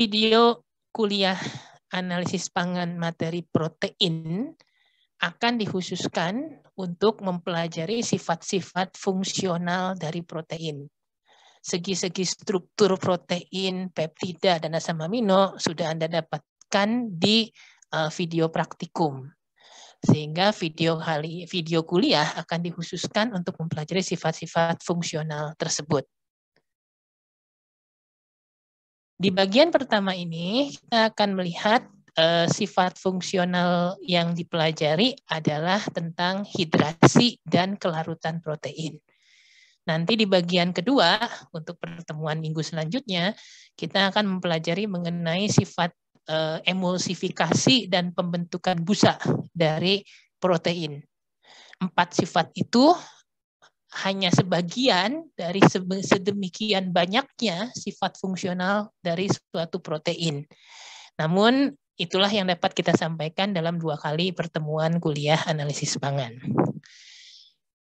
Video kuliah analisis pangan materi protein akan dikhususkan untuk mempelajari sifat-sifat fungsional dari protein. Segi-segi struktur protein, peptida, dan asam amino sudah Anda dapatkan di eh, video praktikum. Sehingga video video kuliah akan dikhususkan untuk mempelajari sifat-sifat fungsional tersebut. Di bagian pertama ini kita akan melihat uh, sifat fungsional yang dipelajari adalah tentang hidrasi dan kelarutan protein. Nanti di bagian kedua, untuk pertemuan minggu selanjutnya, kita akan mempelajari mengenai sifat uh, emulsifikasi dan pembentukan busa dari protein. Empat sifat itu hanya sebagian dari sedemikian banyaknya sifat fungsional dari suatu protein. Namun itulah yang dapat kita sampaikan dalam dua kali pertemuan kuliah analisis pangan.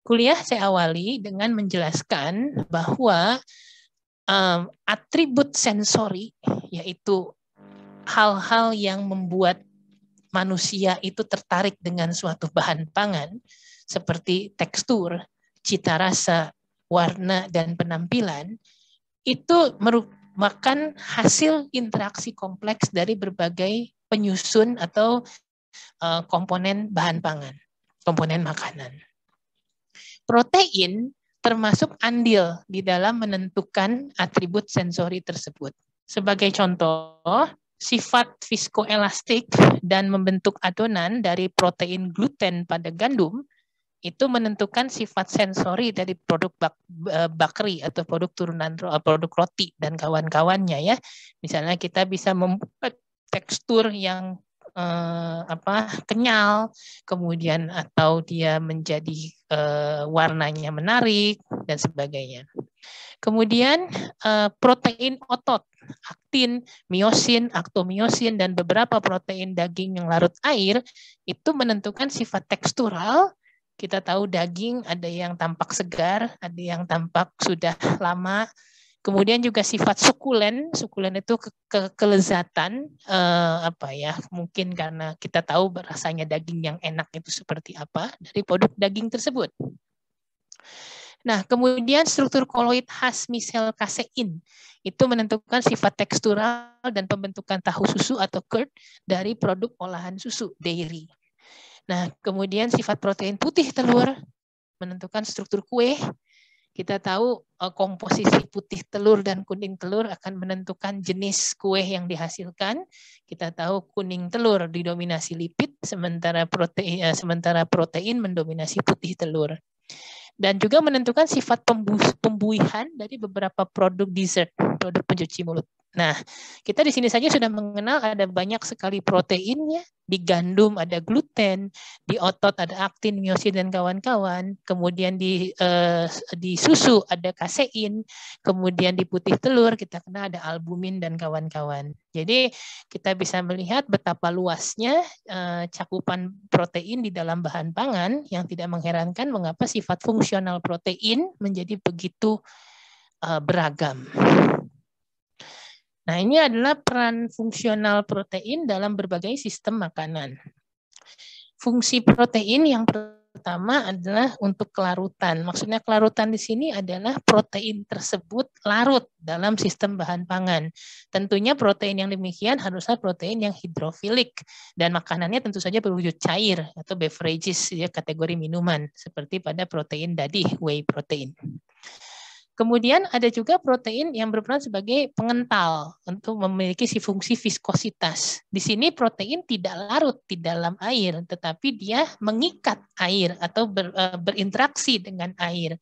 Kuliah saya awali dengan menjelaskan bahwa um, atribut sensori yaitu hal-hal yang membuat manusia itu tertarik dengan suatu bahan pangan seperti tekstur, cita rasa, warna, dan penampilan, itu merupakan hasil interaksi kompleks dari berbagai penyusun atau eh, komponen bahan pangan, komponen makanan. Protein termasuk andil di dalam menentukan atribut sensori tersebut. Sebagai contoh, sifat viskoelastik dan membentuk adonan dari protein gluten pada gandum itu menentukan sifat sensori dari produk bak, bakri atau produk turunan eh, produk roti dan kawan-kawannya ya. Misalnya kita bisa membuat tekstur yang eh, apa kenyal, kemudian atau dia menjadi eh, warnanya menarik dan sebagainya. Kemudian eh, protein otot, aktin, miosin, aktomiosin dan beberapa protein daging yang larut air itu menentukan sifat tekstural kita tahu daging ada yang tampak segar, ada yang tampak sudah lama. Kemudian juga sifat sukulen, sukulen itu ke ke kelezatan eh, apa ya? Mungkin karena kita tahu rasanya daging yang enak itu seperti apa dari produk daging tersebut. Nah, kemudian struktur koloid khas misel kasein itu menentukan sifat tekstural dan pembentukan tahu susu atau curd dari produk olahan susu dairy. Nah, kemudian sifat protein putih telur menentukan struktur kue. Kita tahu eh, komposisi putih telur dan kuning telur akan menentukan jenis kue yang dihasilkan. Kita tahu kuning telur didominasi lipid, sementara protein, eh, sementara protein mendominasi putih telur. Dan juga menentukan sifat pembuihan dari beberapa produk dessert, produk pencuci mulut. Nah, kita di sini saja sudah mengenal ada banyak sekali proteinnya, di gandum ada gluten, di otot ada aktin, miosin dan kawan-kawan, kemudian di eh, di susu ada kasein, kemudian di putih telur kita kena ada albumin dan kawan-kawan. Jadi kita bisa melihat betapa luasnya eh, cakupan protein di dalam bahan pangan yang tidak mengherankan mengapa sifat fungsional protein menjadi begitu eh, beragam. Nah, ini adalah peran fungsional protein dalam berbagai sistem makanan. Fungsi protein yang pertama adalah untuk kelarutan. Maksudnya kelarutan di sini adalah protein tersebut larut dalam sistem bahan pangan. Tentunya protein yang demikian haruslah protein yang hidrofilik dan makanannya tentu saja berwujud cair atau beverages ya kategori minuman seperti pada protein dadih, whey protein. Kemudian ada juga protein yang berperan sebagai pengental untuk memiliki si fungsi viskositas. Di sini protein tidak larut di dalam air, tetapi dia mengikat air atau ber, eh, berinteraksi dengan air.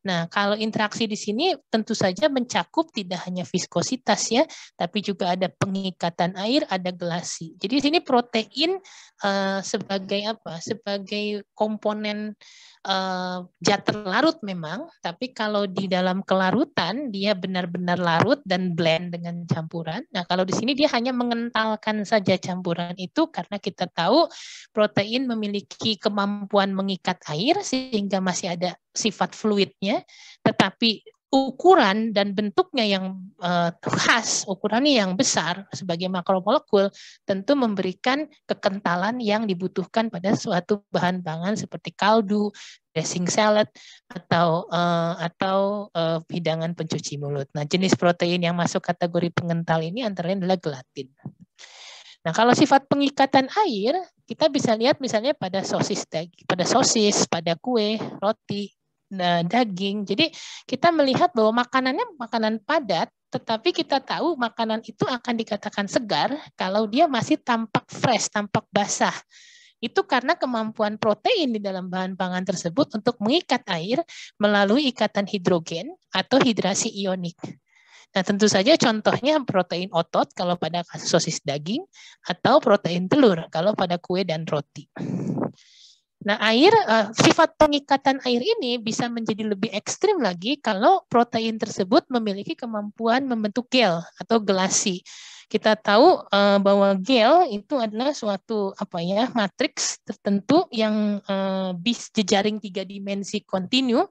Nah, kalau interaksi di sini tentu saja mencakup tidak hanya viskositas ya, tapi juga ada pengikatan air, ada gelasi. Jadi di sini protein uh, sebagai apa? Sebagai komponen uh, larut terlarut memang, tapi kalau di dalam kelarutan dia benar-benar larut dan blend dengan campuran. Nah, kalau di sini dia hanya mengentalkan saja campuran itu karena kita tahu protein memiliki kemampuan mengikat air sehingga masih ada sifat fluidnya, tetapi ukuran dan bentuknya yang uh, khas, ukurannya yang besar sebagai makromolekul tentu memberikan kekentalan yang dibutuhkan pada suatu bahan pangan seperti kaldu, dressing salad atau uh, atau uh, hidangan pencuci mulut. Nah, jenis protein yang masuk kategori pengental ini antara lain adalah gelatin. Nah, kalau sifat pengikatan air, kita bisa lihat misalnya pada sosis pada sosis, pada kue, roti, Eh, daging. Jadi kita melihat bahwa makanannya makanan padat, tetapi kita tahu makanan itu akan dikatakan segar kalau dia masih tampak fresh, tampak basah. Itu karena kemampuan protein di dalam bahan pangan tersebut untuk mengikat air melalui ikatan hidrogen atau hidrasi ionik. Nah, tentu saja contohnya protein otot kalau pada kasus sosis daging atau protein telur kalau pada kue dan roti. Nah, air uh, sifat pengikatan air ini bisa menjadi lebih ekstrim lagi kalau protein tersebut memiliki kemampuan membentuk gel atau gelasi. Kita tahu uh, bahwa gel itu adalah suatu apa ya matriks tertentu yang uh, bis jejaring tiga dimensi kontinu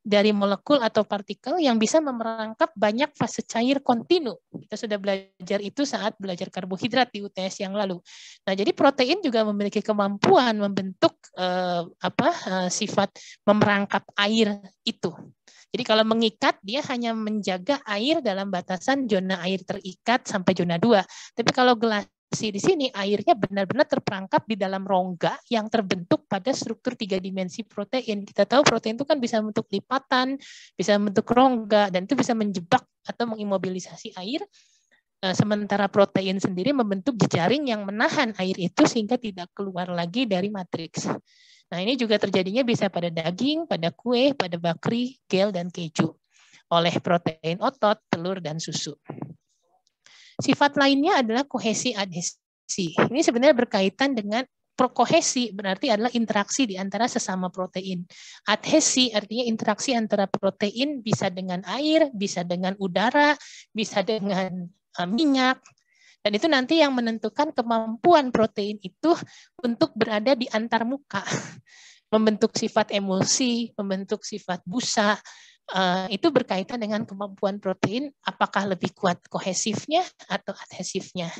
dari molekul atau partikel yang bisa memerangkap banyak fase cair kontinu. Kita sudah belajar itu saat belajar karbohidrat di UTS yang lalu. Nah, jadi protein juga memiliki kemampuan membentuk eh, apa eh, sifat memerangkap air itu. Jadi kalau mengikat dia hanya menjaga air dalam batasan zona air terikat sampai zona 2. Tapi kalau gelas si di sini airnya benar-benar terperangkap di dalam rongga yang terbentuk pada struktur tiga dimensi protein. Kita tahu protein itu kan bisa membentuk lipatan, bisa membentuk rongga, dan itu bisa menjebak atau mengimobilisasi air. Eh, sementara protein sendiri membentuk jejaring yang menahan air itu sehingga tidak keluar lagi dari matriks. Nah ini juga terjadinya bisa pada daging, pada kue, pada bakri, gel, dan keju. Oleh protein otot, telur, dan susu. Sifat lainnya adalah kohesi adhesi. Ini sebenarnya berkaitan dengan prokohesi. berarti adalah interaksi di antara sesama protein. Adhesi artinya interaksi antara protein bisa dengan air, bisa dengan udara, bisa dengan eh, minyak. Dan itu nanti yang menentukan kemampuan protein itu untuk berada di antar muka. Membentuk sifat emosi, membentuk sifat busa, Eh, itu berkaitan dengan kemampuan protein, apakah lebih kuat kohesifnya atau adhesifnya.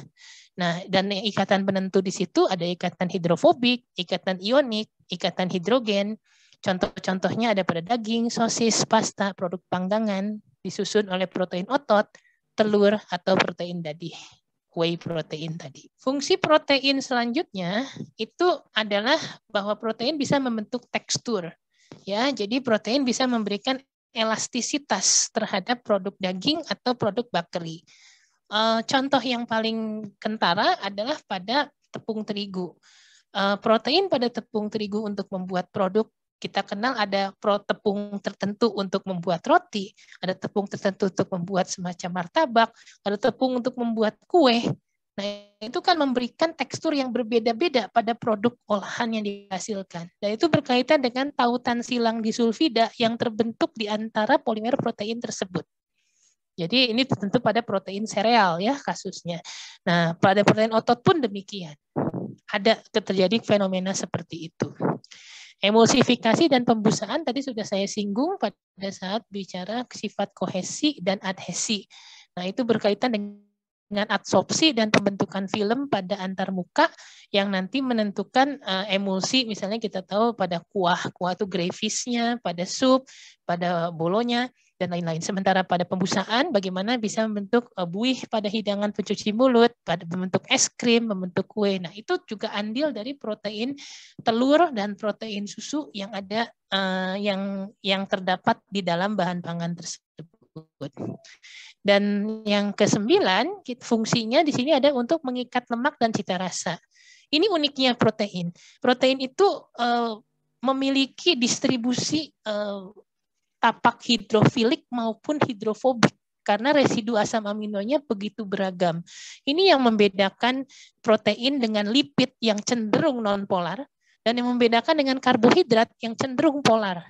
Nah, dan ikatan penentu di situ ada ikatan hidrofobik, ikatan ionik, ikatan hidrogen. Contoh-contohnya ada pada daging, sosis, pasta, produk panggangan, disusun oleh protein otot, telur, atau protein dadi whey protein tadi. Fungsi protein selanjutnya itu adalah bahwa protein bisa membentuk tekstur. Ya, jadi protein bisa memberikan elastisitas terhadap produk daging atau produk bakery. Eh, contoh yang paling kentara adalah pada tepung terigu. Eh, protein pada tepung terigu untuk membuat produk kita kenal ada pro tepung tertentu untuk membuat roti, ada tepung tertentu untuk membuat semacam martabak, ada tepung untuk membuat kue. Nah, itu kan memberikan tekstur yang berbeda-beda pada produk olahan yang dihasilkan. Dan itu berkaitan dengan tautan silang di sulfida yang terbentuk di antara polimer protein tersebut. Jadi ini tentu pada protein sereal ya kasusnya. Nah, pada protein otot pun demikian. Ada terjadi fenomena seperti itu. Emulsifikasi dan pembusaan tadi sudah saya singgung pada saat bicara sifat kohesi dan adhesi. Nah, itu berkaitan dengan dengan adsorpsi dan pembentukan film pada antarmuka yang nanti menentukan uh, emulsi misalnya kita tahu pada kuah kuah itu gravisnya pada sup pada bolonya dan lain-lain sementara pada pembusaan bagaimana bisa membentuk uh, buih pada hidangan pencuci mulut pada membentuk es krim membentuk kue nah itu juga andil dari protein telur dan protein susu yang ada uh, yang yang terdapat di dalam bahan pangan tersebut tersebut. Dan yang kesembilan, fungsinya di sini ada untuk mengikat lemak dan cita rasa. Ini uniknya protein. Protein itu uh, memiliki distribusi uh, tapak hidrofilik maupun hidrofobik karena residu asam aminonya begitu beragam. Ini yang membedakan protein dengan lipid yang cenderung nonpolar dan yang membedakan dengan karbohidrat yang cenderung polar.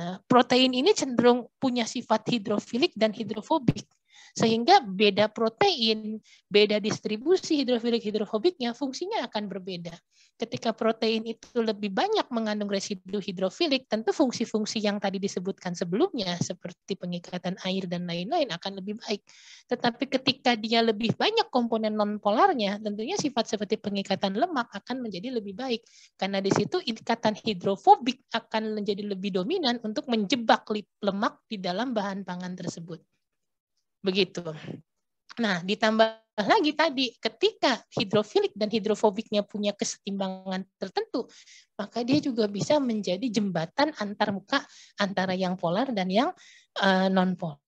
Nah, protein ini cenderung punya sifat hidrofilik dan hidrofobik. Sehingga beda protein, beda distribusi hidrofilik hidrofobiknya fungsinya akan berbeda. Ketika protein itu lebih banyak mengandung residu hidrofilik, tentu fungsi-fungsi yang tadi disebutkan sebelumnya seperti pengikatan air dan lain-lain akan lebih baik. Tetapi ketika dia lebih banyak komponen nonpolarnya, tentunya sifat seperti pengikatan lemak akan menjadi lebih baik karena di situ ikatan hidrofobik akan menjadi lebih dominan untuk menjebak lemak di dalam bahan pangan tersebut. Begitu. Nah, ditambah lagi tadi, ketika hidrofilik dan hidrofobiknya punya kesetimbangan tertentu, maka dia juga bisa menjadi jembatan antar muka antara yang polar dan yang uh, non-polar.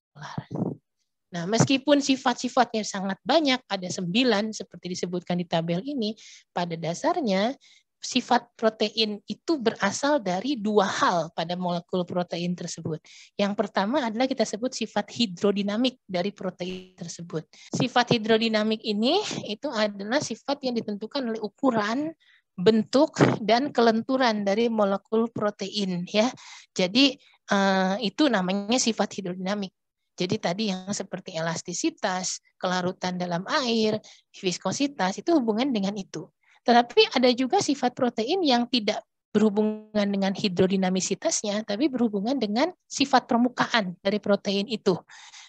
Nah, meskipun sifat-sifatnya sangat banyak, ada sembilan seperti disebutkan di tabel ini, pada dasarnya sifat protein itu berasal dari dua hal pada molekul protein tersebut. Yang pertama adalah kita sebut sifat hidrodinamik dari protein tersebut. Sifat hidrodinamik ini itu adalah sifat yang ditentukan oleh ukuran, bentuk dan kelenturan dari molekul protein ya. Jadi eh, itu namanya sifat hidrodinamik. Jadi tadi yang seperti elastisitas, kelarutan dalam air, viskositas itu hubungan dengan itu. Tetapi ada juga sifat protein yang tidak berhubungan dengan hidrodinamisitasnya, tapi berhubungan dengan sifat permukaan dari protein itu.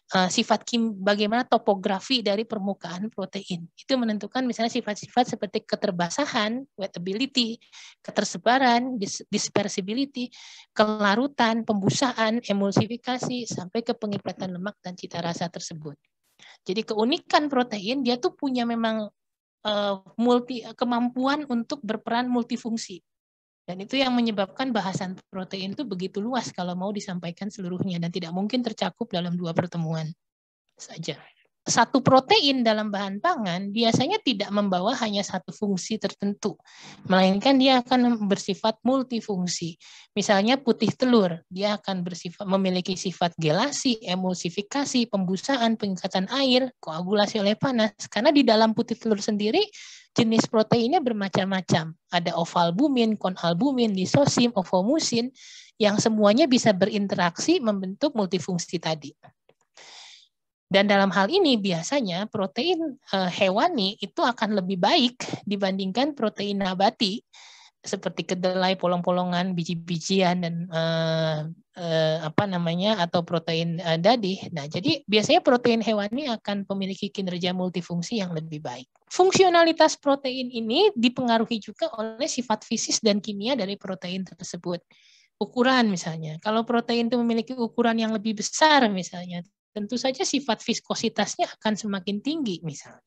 Eh, sifat kim, bagaimana topografi dari permukaan protein. Itu menentukan misalnya sifat-sifat seperti keterbasahan, wettability, ketersebaran, dispersibility, kelarutan, pembusaan, emulsifikasi, sampai ke pengibatan lemak dan cita rasa tersebut. Jadi keunikan protein dia tuh punya memang Eh, multi kemampuan untuk berperan multifungsi. Dan itu yang menyebabkan bahasan protein itu begitu luas kalau mau disampaikan seluruhnya dan tidak mungkin tercakup dalam dua pertemuan saja satu protein dalam bahan pangan biasanya tidak membawa hanya satu fungsi tertentu, melainkan dia akan bersifat multifungsi. Misalnya putih telur, dia akan bersifat memiliki sifat gelasi, emulsifikasi, pembusaan, peningkatan air, koagulasi oleh panas. Karena di dalam putih telur sendiri jenis proteinnya bermacam-macam. Ada ovalbumin, konalbumin, lisosim, ovomusin yang semuanya bisa berinteraksi membentuk multifungsi tadi. Dan dalam hal ini biasanya protein eh, hewani itu akan lebih baik dibandingkan protein nabati seperti kedelai, polong-polongan, biji-bijian dan uh, uh, apa namanya atau protein uh, dadih. Nah, jadi biasanya protein hewani akan memiliki kinerja multifungsi yang lebih baik. Fungsionalitas protein ini dipengaruhi juga oleh sifat fisik dan kimia dari protein tersebut ukuran misalnya. Kalau protein itu memiliki ukuran yang lebih besar misalnya, tentu saja sifat viskositasnya akan semakin tinggi misalnya.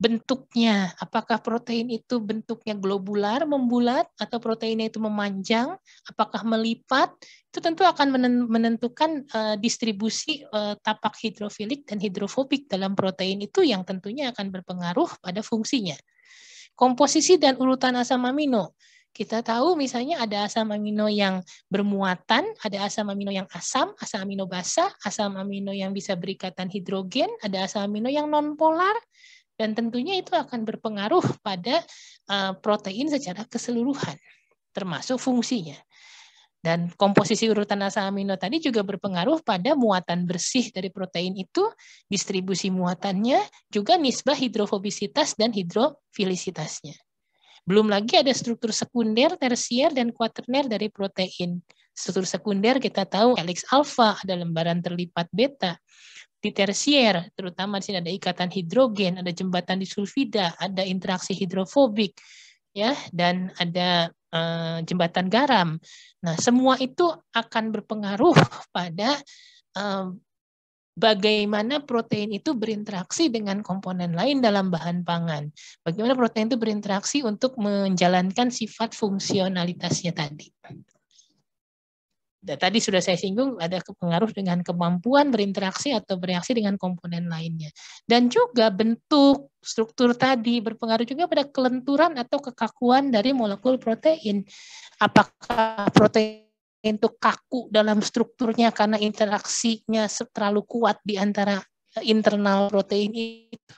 Bentuknya, apakah protein itu bentuknya globular, membulat, atau proteinnya itu memanjang, apakah melipat, itu tentu akan menentukan eh, distribusi eh, tapak hidrofilik dan hidrofobik dalam protein itu yang tentunya akan berpengaruh pada fungsinya. Komposisi dan urutan asam amino kita tahu misalnya ada asam amino yang bermuatan, ada asam amino yang asam, asam amino basah, asam amino yang bisa berikatan hidrogen, ada asam amino yang nonpolar, dan tentunya itu akan berpengaruh pada eh, protein secara keseluruhan, termasuk fungsinya. Dan komposisi urutan asam amino tadi juga berpengaruh pada muatan bersih dari protein itu, distribusi muatannya, juga nisbah hidrofobisitas dan hidrofilisitasnya. Belum lagi ada struktur sekunder, tersier, dan kuaterner dari protein. Struktur sekunder kita tahu helix alfa, ada lembaran terlipat beta. Di tersier, terutama di sini ada ikatan hidrogen, ada jembatan disulfida, ada interaksi hidrofobik, ya, dan ada uh, jembatan garam. Nah, semua itu akan berpengaruh pada uh, bagaimana protein itu berinteraksi dengan komponen lain dalam bahan pangan. Bagaimana protein itu berinteraksi untuk menjalankan sifat fungsionalitasnya tadi. Dan tadi sudah saya singgung ada pengaruh dengan kemampuan berinteraksi atau bereaksi dengan komponen lainnya. Dan juga bentuk struktur tadi berpengaruh juga pada kelenturan atau kekakuan dari molekul protein. Apakah protein untuk kaku dalam strukturnya karena interaksinya terlalu kuat di antara eh, internal protein itu.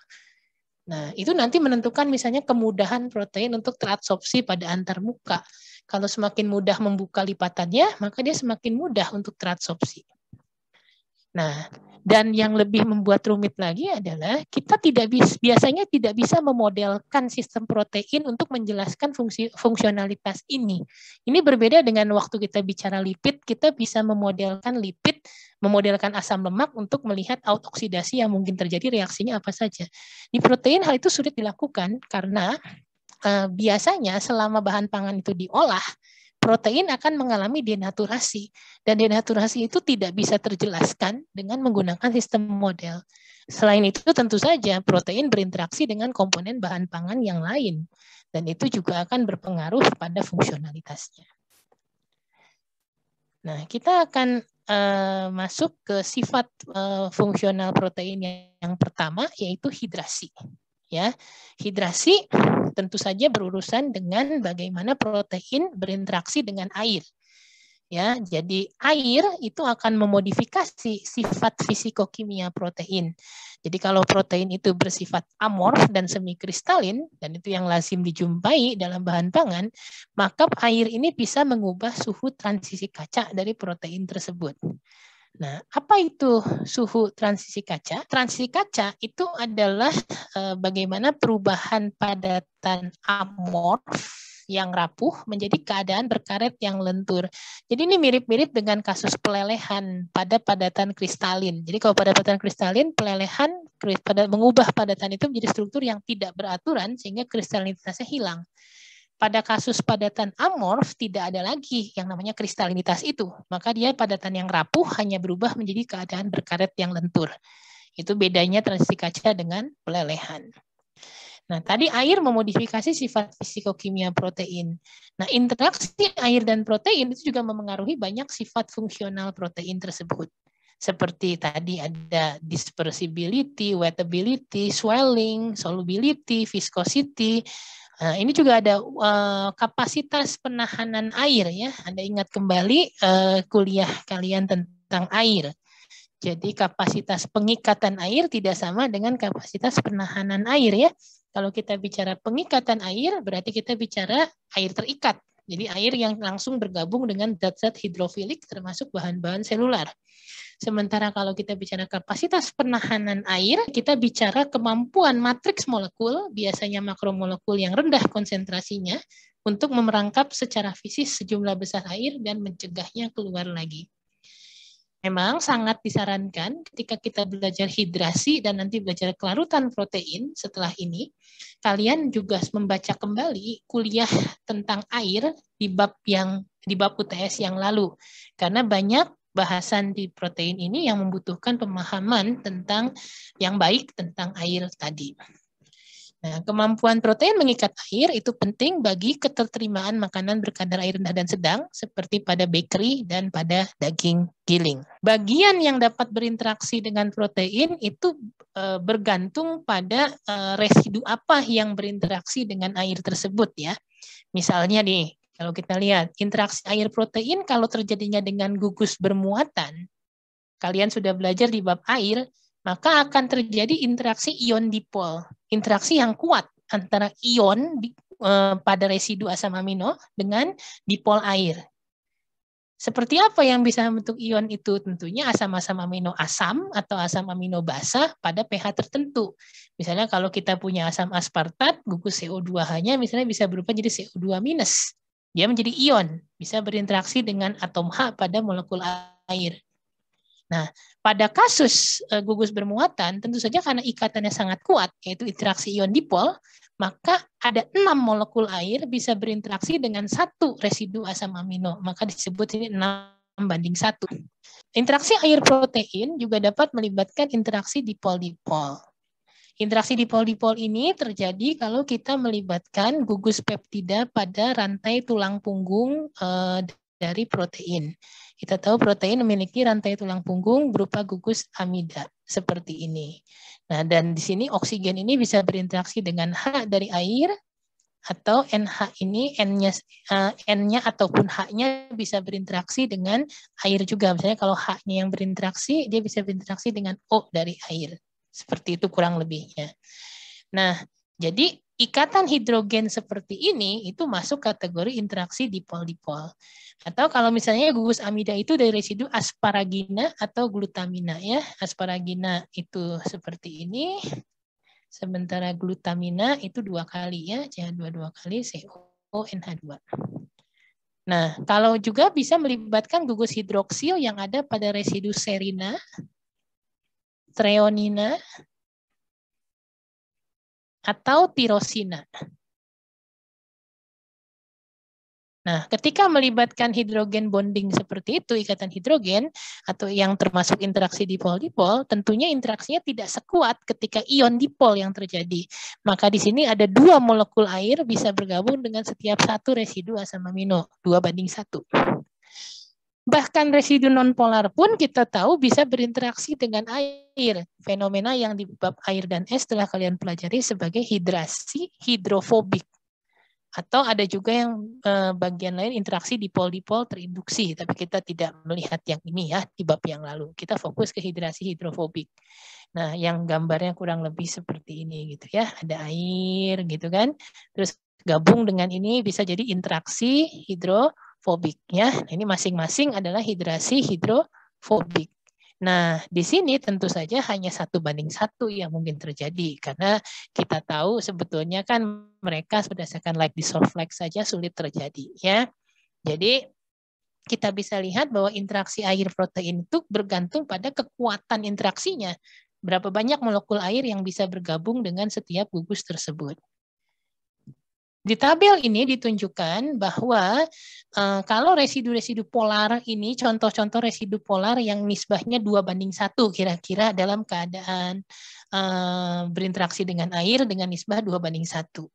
Nah, itu nanti menentukan misalnya kemudahan protein untuk terabsorpsi pada antar muka. Kalau semakin mudah membuka lipatannya, maka dia semakin mudah untuk terabsorpsi. Nah, dan yang lebih membuat rumit lagi adalah kita tidak bisa, biasanya tidak bisa memodelkan sistem protein untuk menjelaskan fungsi fungsionalitas ini. Ini berbeda dengan waktu kita bicara lipid, kita bisa memodelkan lipid, memodelkan asam lemak untuk melihat autoksidasi yang mungkin terjadi reaksinya apa saja. Di protein hal itu sulit dilakukan karena eh, biasanya selama bahan pangan itu diolah protein akan mengalami denaturasi dan denaturasi itu tidak bisa terjelaskan dengan menggunakan sistem model. Selain itu tentu saja protein berinteraksi dengan komponen bahan pangan yang lain dan itu juga akan berpengaruh pada fungsionalitasnya. Nah, kita akan uh, masuk ke sifat uh, fungsional protein yang, yang pertama yaitu hidrasi ya. Hidrasi tentu saja berurusan dengan bagaimana protein berinteraksi dengan air. Ya, jadi air itu akan memodifikasi sifat fisikokimia protein. Jadi kalau protein itu bersifat amorf dan semikristalin dan itu yang lazim dijumpai dalam bahan pangan, maka air ini bisa mengubah suhu transisi kaca dari protein tersebut. Nah, apa itu suhu transisi kaca? Transisi kaca itu adalah e, bagaimana perubahan padatan amorf yang rapuh menjadi keadaan berkaret yang lentur. Jadi ini mirip-mirip dengan kasus pelelehan pada padatan kristalin. Jadi kalau pada padatan kristalin, pelelehan pada mengubah padatan itu menjadi struktur yang tidak beraturan sehingga kristalinitasnya hilang pada kasus padatan amorf tidak ada lagi yang namanya kristalinitas itu. Maka dia padatan yang rapuh hanya berubah menjadi keadaan berkaret yang lentur. Itu bedanya transisi kaca dengan pelelehan. Nah, tadi air memodifikasi sifat fisikokimia protein. Nah, interaksi air dan protein itu juga memengaruhi banyak sifat fungsional protein tersebut. Seperti tadi ada dispersibility, wettability, swelling, solubility, viscosity, Nah, ini juga ada uh, kapasitas penahanan air ya. Anda ingat kembali uh, kuliah kalian tentang air. Jadi kapasitas pengikatan air tidak sama dengan kapasitas penahanan air ya. Kalau kita bicara pengikatan air berarti kita bicara air terikat. Jadi air yang langsung bergabung dengan zat-zat hidrofilik termasuk bahan-bahan selular. Sementara kalau kita bicara kapasitas penahanan air, kita bicara kemampuan matriks molekul, biasanya makromolekul yang rendah konsentrasinya, untuk memerangkap secara fisik sejumlah besar air dan mencegahnya keluar lagi memang sangat disarankan ketika kita belajar hidrasi dan nanti belajar kelarutan protein setelah ini, kalian juga membaca kembali kuliah tentang air di bab yang di bab UTS yang lalu. Karena banyak bahasan di protein ini yang membutuhkan pemahaman tentang yang baik tentang air tadi. Nah, kemampuan protein mengikat air itu penting bagi keterterimaan makanan berkadar air rendah dan sedang seperti pada bakery dan pada daging giling. Bagian yang dapat berinteraksi dengan protein itu e, bergantung pada e, residu apa yang berinteraksi dengan air tersebut ya. Misalnya nih, kalau kita lihat interaksi air protein kalau terjadinya dengan gugus bermuatan, kalian sudah belajar di bab air, maka akan terjadi interaksi ion dipol, interaksi yang kuat antara ion eh, pada residu asam amino dengan dipol air. Seperti apa yang bisa membentuk ion itu? Tentunya asam-asam amino asam atau asam amino basah pada pH tertentu. Misalnya kalau kita punya asam aspartat, gugus CO2-nya misalnya bisa berubah jadi CO2 minus. Dia menjadi ion, bisa berinteraksi dengan atom H pada molekul air. Nah, pada kasus eh, gugus bermuatan, tentu saja karena ikatannya sangat kuat, yaitu interaksi ion dipol, maka ada enam molekul air bisa berinteraksi dengan satu residu asam amino. Maka disebut ini enam banding satu. Interaksi air protein juga dapat melibatkan interaksi dipol-dipol. Interaksi dipol-dipol ini terjadi kalau kita melibatkan gugus peptida pada rantai tulang punggung eh, dari protein. Kita tahu protein memiliki rantai tulang punggung berupa gugus amida seperti ini. Nah, dan di sini oksigen ini bisa berinteraksi dengan H dari air atau NH ini N-nya uh, eh, n ataupun H-nya bisa berinteraksi dengan air juga. Misalnya kalau H-nya yang berinteraksi, dia bisa berinteraksi dengan O dari air. Seperti itu kurang lebihnya. Nah, jadi ikatan hidrogen seperti ini itu masuk kategori interaksi dipol-dipol. Atau kalau misalnya gugus amida itu dari residu asparagina atau glutamina ya. Asparagina itu seperti ini. Sementara glutamina itu dua kali ya, CH2 dua kali, CO, NH2. Nah, kalau juga bisa melibatkan gugus hidroksil yang ada pada residu serina treonina atau tirosina. Nah, ketika melibatkan hidrogen bonding seperti itu, ikatan hidrogen, atau yang termasuk interaksi dipol-dipol, tentunya interaksinya tidak sekuat ketika ion dipol yang terjadi. Maka di sini ada dua molekul air bisa bergabung dengan setiap satu residu asam amino, dua banding satu. Bahkan residu nonpolar pun kita tahu bisa berinteraksi dengan air. Fenomena yang di bab air dan es telah kalian pelajari sebagai hidrasi hidrofobik. Atau ada juga yang eh, bagian lain interaksi dipol-dipol terinduksi, tapi kita tidak melihat yang ini ya di bab yang lalu. Kita fokus ke hidrasi hidrofobik. Nah, yang gambarnya kurang lebih seperti ini gitu ya. Ada air gitu kan. Terus gabung dengan ini bisa jadi interaksi hidro ya. Ini masing-masing adalah hidrasi hidrofobik. Nah, di sini tentu saja hanya satu banding satu yang mungkin terjadi karena kita tahu sebetulnya kan mereka berdasarkan like like saja sulit terjadi ya. Jadi kita bisa lihat bahwa interaksi air protein itu bergantung pada kekuatan interaksinya. Berapa banyak molekul air yang bisa bergabung dengan setiap gugus tersebut. Di tabel ini ditunjukkan bahwa uh, kalau residu-residu polar ini, contoh-contoh residu polar yang nisbahnya dua banding satu kira-kira dalam keadaan uh, berinteraksi dengan air dengan nisbah dua banding satu.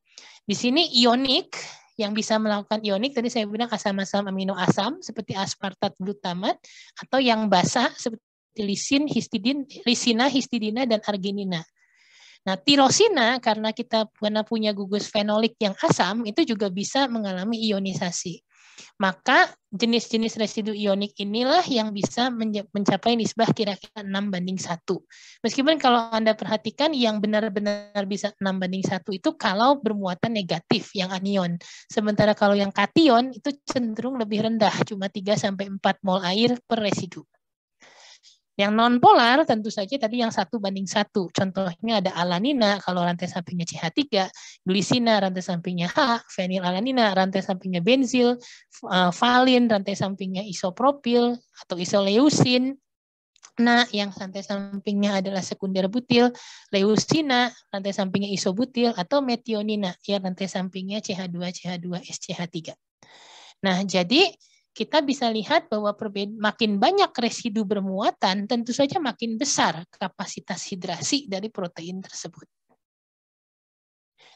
Di sini ionik yang bisa melakukan ionik tadi saya bilang asam-asam amino asam seperti aspartat glutamat atau yang basah seperti lisin, histidin, lisina, histidina dan arginina. Nah, tirosina karena kita karena punya gugus fenolik yang asam itu juga bisa mengalami ionisasi. Maka jenis-jenis residu ionik inilah yang bisa mencapai nisbah kira-kira 6 banding 1. Meskipun kalau Anda perhatikan yang benar-benar bisa 6 banding 1 itu kalau bermuatan negatif yang anion. Sementara kalau yang kation itu cenderung lebih rendah, cuma 3 sampai 4 mol air per residu. Yang nonpolar tentu saja tadi yang satu banding satu. Contohnya ada alanina kalau rantai sampingnya CH3, glisina rantai sampingnya H, fenilalanina rantai sampingnya benzil, eh, valin rantai sampingnya isopropil atau isoleusin. Nah, yang rantai sampingnya adalah sekunder butil, leucina, rantai sampingnya isobutil, atau metionina, ya rantai sampingnya CH2, CH2, SCH3. Nah, jadi kita bisa lihat bahwa makin banyak residu bermuatan, tentu saja makin besar kapasitas hidrasi dari protein tersebut.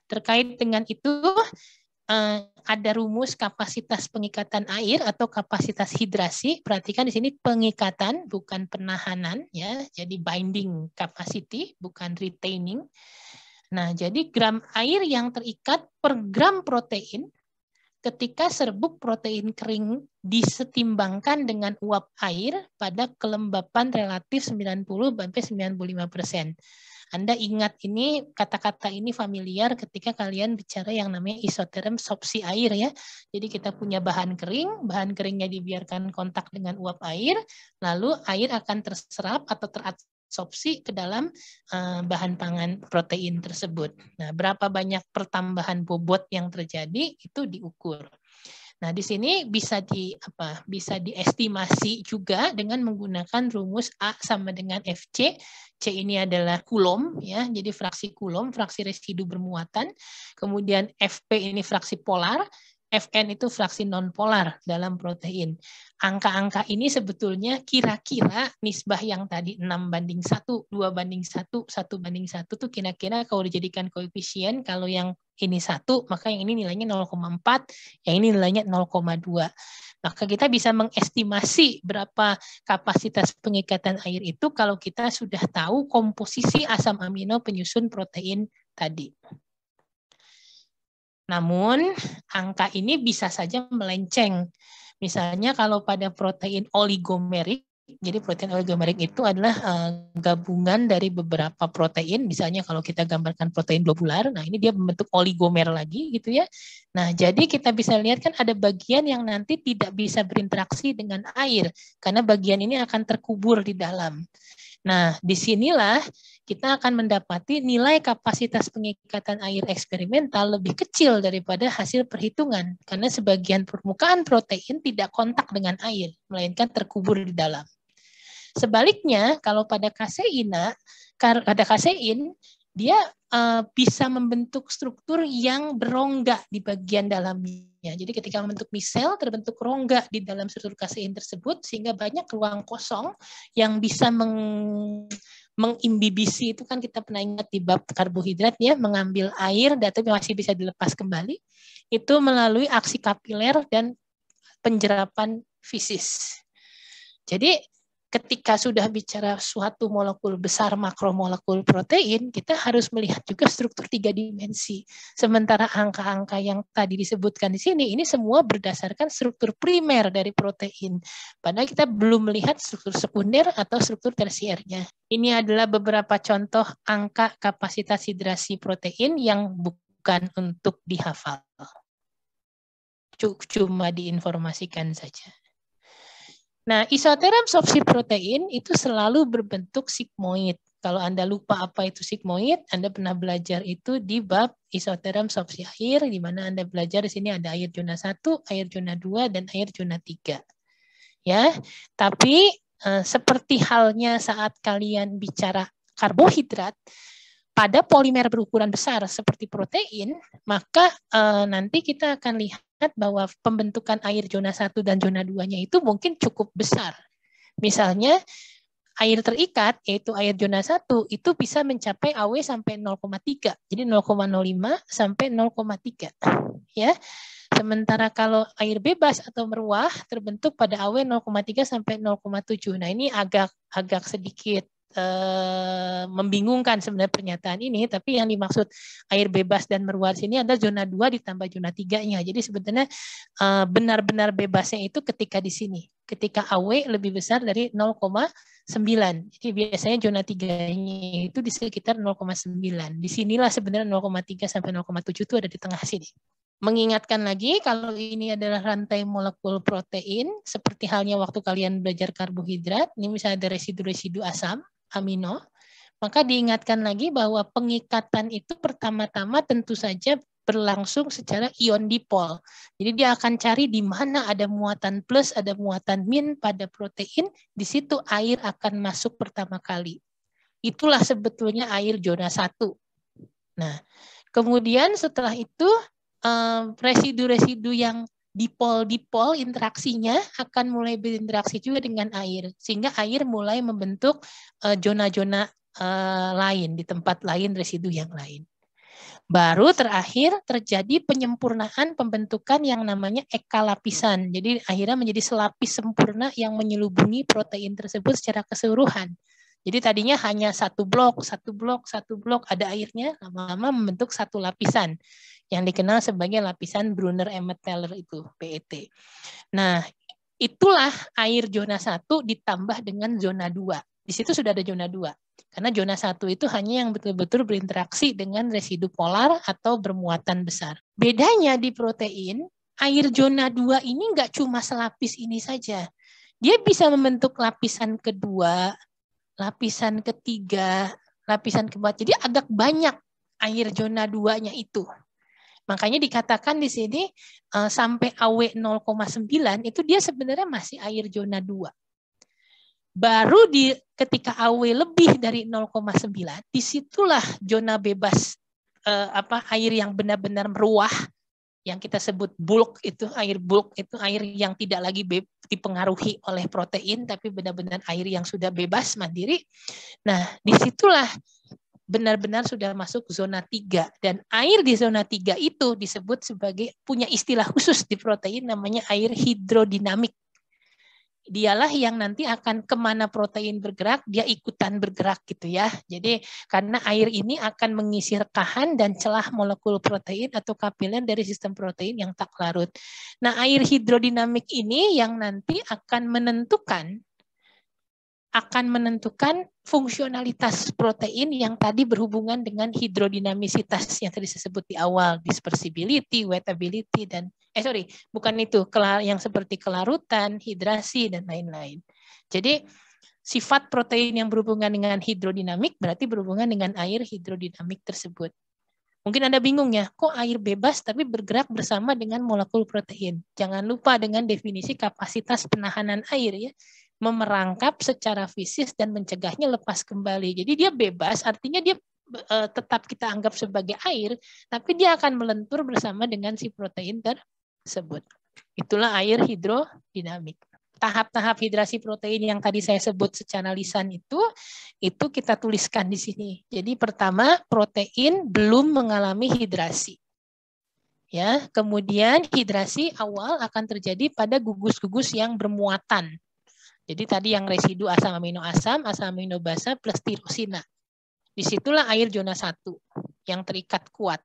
Terkait dengan itu, eh, ada rumus kapasitas pengikatan air atau kapasitas hidrasi. Perhatikan di sini pengikatan bukan penahanan ya. Jadi binding capacity bukan retaining. Nah, jadi gram air yang terikat per gram protein ketika serbuk protein kering disetimbangkan dengan uap air pada kelembapan relatif 90 sampai 95 persen. Anda ingat ini kata-kata ini familiar ketika kalian bicara yang namanya isoterm sopsi air ya. Jadi kita punya bahan kering, bahan keringnya dibiarkan kontak dengan uap air, lalu air akan terserap atau terat sopsi ke dalam eh, bahan pangan protein tersebut. Nah, berapa banyak pertambahan bobot yang terjadi itu diukur. Nah, di sini bisa di apa? Bisa diestimasi juga dengan menggunakan rumus A sama dengan FC. C ini adalah kulom ya, jadi fraksi kulom, fraksi residu bermuatan. Kemudian FP ini fraksi polar FN itu fraksi nonpolar dalam protein. Angka-angka ini sebetulnya kira-kira nisbah yang tadi 6 banding 1, 2 banding 1, 1 banding 1 itu kira-kira kalau dijadikan koefisien, kalau yang ini 1, maka yang ini nilainya 0,4, yang ini nilainya 0,2. Maka kita bisa mengestimasi berapa kapasitas pengikatan air itu kalau kita sudah tahu komposisi asam amino penyusun protein tadi. Namun, angka ini bisa saja melenceng. Misalnya kalau pada protein oligomerik, jadi protein oligomerik itu adalah eh, gabungan dari beberapa protein. Misalnya kalau kita gambarkan protein globular, nah ini dia membentuk oligomer lagi gitu ya. Nah, jadi kita bisa lihat kan ada bagian yang nanti tidak bisa berinteraksi dengan air karena bagian ini akan terkubur di dalam. Nah, disinilah kita akan mendapati nilai kapasitas pengikatan air eksperimental lebih kecil daripada hasil perhitungan karena sebagian permukaan protein tidak kontak dengan air, melainkan terkubur di dalam. Sebaliknya, kalau pada kaseina, pada kasein, dia eh, bisa membentuk struktur yang berongga di bagian dalamnya. Jadi ketika membentuk misel, terbentuk rongga di dalam struktur kasein tersebut, sehingga banyak ruang kosong yang bisa meng mengimbibisi itu kan kita pernah ingat di bab karbohidrat ya mengambil air data masih bisa dilepas kembali itu melalui aksi kapiler dan penjerapan fisis. Jadi ketika sudah bicara suatu molekul besar makromolekul protein, kita harus melihat juga struktur tiga dimensi. Sementara angka-angka yang tadi disebutkan di sini, ini semua berdasarkan struktur primer dari protein. Padahal kita belum melihat struktur sekunder atau struktur tersiernya. Ini adalah beberapa contoh angka kapasitas hidrasi protein yang bukan untuk dihafal. Cuma diinformasikan saja. Nah, isoteram soft protein itu selalu berbentuk sigmoid. Kalau Anda lupa apa itu sigmoid, Anda pernah belajar itu di bab isoteram soft air, di mana Anda belajar di sini ada air zona 1, air zona 2, dan air zona 3. Ya, tapi eh, seperti halnya saat kalian bicara karbohidrat, pada polimer berukuran besar seperti protein, maka eh, nanti kita akan lihat bahwa pembentukan air zona 1 dan zona 2-nya itu mungkin cukup besar. Misalnya air terikat yaitu air zona 1 itu bisa mencapai AW sampai 0,3. Jadi 0,05 sampai 0,3 ya. Sementara kalau air bebas atau meruah terbentuk pada AW 0,3 sampai 0,7. Nah, ini agak agak sedikit Eh, membingungkan sebenarnya pernyataan ini, tapi yang dimaksud air bebas dan meruas ini ada zona 2 ditambah zona 3-nya. Jadi sebenarnya eh, benar-benar bebasnya itu ketika di sini, ketika AW lebih besar dari 0,9. Jadi biasanya zona 3-nya itu di sekitar 0,9. Di sinilah sebenarnya 0,3 sampai 0,7 itu ada di tengah sini. Mengingatkan lagi kalau ini adalah rantai molekul protein, seperti halnya waktu kalian belajar karbohidrat, ini misalnya ada residu-residu asam, amino, maka diingatkan lagi bahwa pengikatan itu pertama-tama tentu saja berlangsung secara ion dipol. Jadi dia akan cari di mana ada muatan plus, ada muatan min pada protein, di situ air akan masuk pertama kali. Itulah sebetulnya air zona 1. Nah, kemudian setelah itu eh, residu-residu yang dipol-dipol interaksinya akan mulai berinteraksi juga dengan air sehingga air mulai membentuk eh, zona-zona uh, uh, lain di tempat lain residu yang lain. Baru terakhir terjadi penyempurnaan pembentukan yang namanya ekalapisan. Jadi akhirnya menjadi selapis sempurna yang menyelubungi protein tersebut secara keseluruhan. Jadi tadinya hanya satu blok, satu blok, satu blok ada airnya, lama-lama membentuk satu lapisan yang dikenal sebagai lapisan Brunner Emmet Teller itu PET. Nah, itulah air zona 1 ditambah dengan zona 2. Di situ sudah ada zona 2. Karena zona 1 itu hanya yang betul-betul berinteraksi dengan residu polar atau bermuatan besar. Bedanya di protein, air zona 2 ini nggak cuma selapis ini saja. Dia bisa membentuk lapisan kedua, lapisan ketiga, lapisan keempat. Jadi agak banyak air zona 2-nya itu. Makanya dikatakan di sini eh, sampai AW 0,9 itu dia sebenarnya masih air zona 2. Baru di ketika AW lebih dari 0,9, disitulah zona bebas uh, apa air yang benar-benar meruah yang kita sebut bulk itu air bulk itu air yang tidak lagi dipengaruhi oleh protein tapi benar-benar air yang sudah bebas mandiri. Nah, disitulah benar-benar sudah masuk zona 3 dan air di zona 3 itu disebut sebagai punya istilah khusus di protein namanya air hidrodinamik. Dialah yang nanti akan kemana protein bergerak, dia ikutan bergerak gitu ya. Jadi karena air ini akan mengisi rekahan dan celah molekul protein atau kapiler dari sistem protein yang tak larut. Nah air hidrodinamik ini yang nanti akan menentukan akan menentukan fungsionalitas protein yang tadi berhubungan dengan hidrodinamisitas yang tadi saya sebut di awal, dispersibility, wettability, dan eh sorry, bukan itu, yang seperti kelarutan, hidrasi, dan lain-lain. Jadi sifat protein yang berhubungan dengan hidrodinamik berarti berhubungan dengan air hidrodinamik tersebut. Mungkin Anda bingung ya, kok air bebas tapi bergerak bersama dengan molekul protein? Jangan lupa dengan definisi kapasitas penahanan air ya memerangkap secara fisik dan mencegahnya lepas kembali. Jadi dia bebas, artinya dia e, tetap kita anggap sebagai air, tapi dia akan melentur bersama dengan si protein tersebut. Itulah air hidrodinamik. Tahap-tahap hidrasi protein yang tadi saya sebut secara lisan itu, itu kita tuliskan di sini. Jadi pertama, protein belum mengalami hidrasi. Ya, kemudian hidrasi awal akan terjadi pada gugus-gugus yang bermuatan jadi tadi yang residu asam amino asam, asam amino basa plus tirosina. Disitulah air zona 1 yang terikat kuat.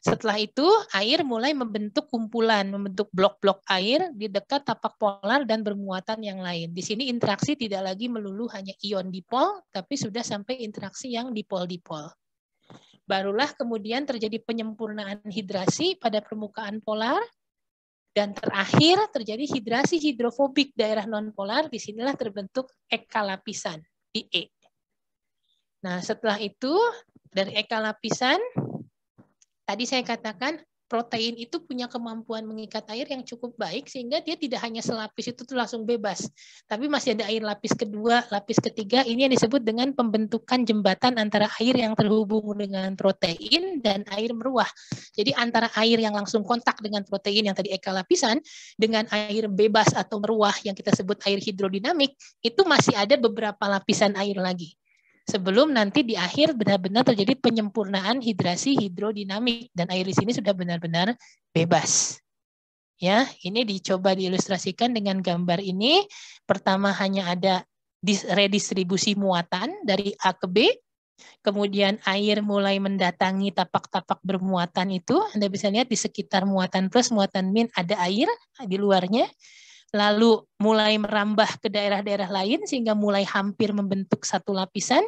Setelah itu air mulai membentuk kumpulan, membentuk blok-blok air di dekat tapak polar dan bermuatan yang lain. Di sini interaksi tidak lagi melulu hanya ion dipol, tapi sudah sampai interaksi yang dipol-dipol. Barulah kemudian terjadi penyempurnaan hidrasi pada permukaan polar dan terakhir terjadi hidrasi hidrofobik daerah nonpolar, disinilah terbentuk eka lapisan di E. Nah setelah itu dari eka lapisan, tadi saya katakan protein itu punya kemampuan mengikat air yang cukup baik sehingga dia tidak hanya selapis itu tuh langsung bebas, tapi masih ada air lapis kedua, lapis ketiga. Ini yang disebut dengan pembentukan jembatan antara air yang terhubung dengan protein dan air meruah. Jadi antara air yang langsung kontak dengan protein yang tadi eka lapisan dengan air bebas atau meruah yang kita sebut air hidrodinamik itu masih ada beberapa lapisan air lagi sebelum nanti di akhir benar-benar terjadi penyempurnaan hidrasi hidrodinamik dan air di sini sudah benar-benar bebas. Ya, ini dicoba diilustrasikan dengan gambar ini. Pertama hanya ada redistribusi muatan dari A ke B, kemudian air mulai mendatangi tapak-tapak bermuatan itu. Anda bisa lihat di sekitar muatan plus, muatan min ada air di luarnya lalu mulai merambah ke daerah-daerah lain sehingga mulai hampir membentuk satu lapisan.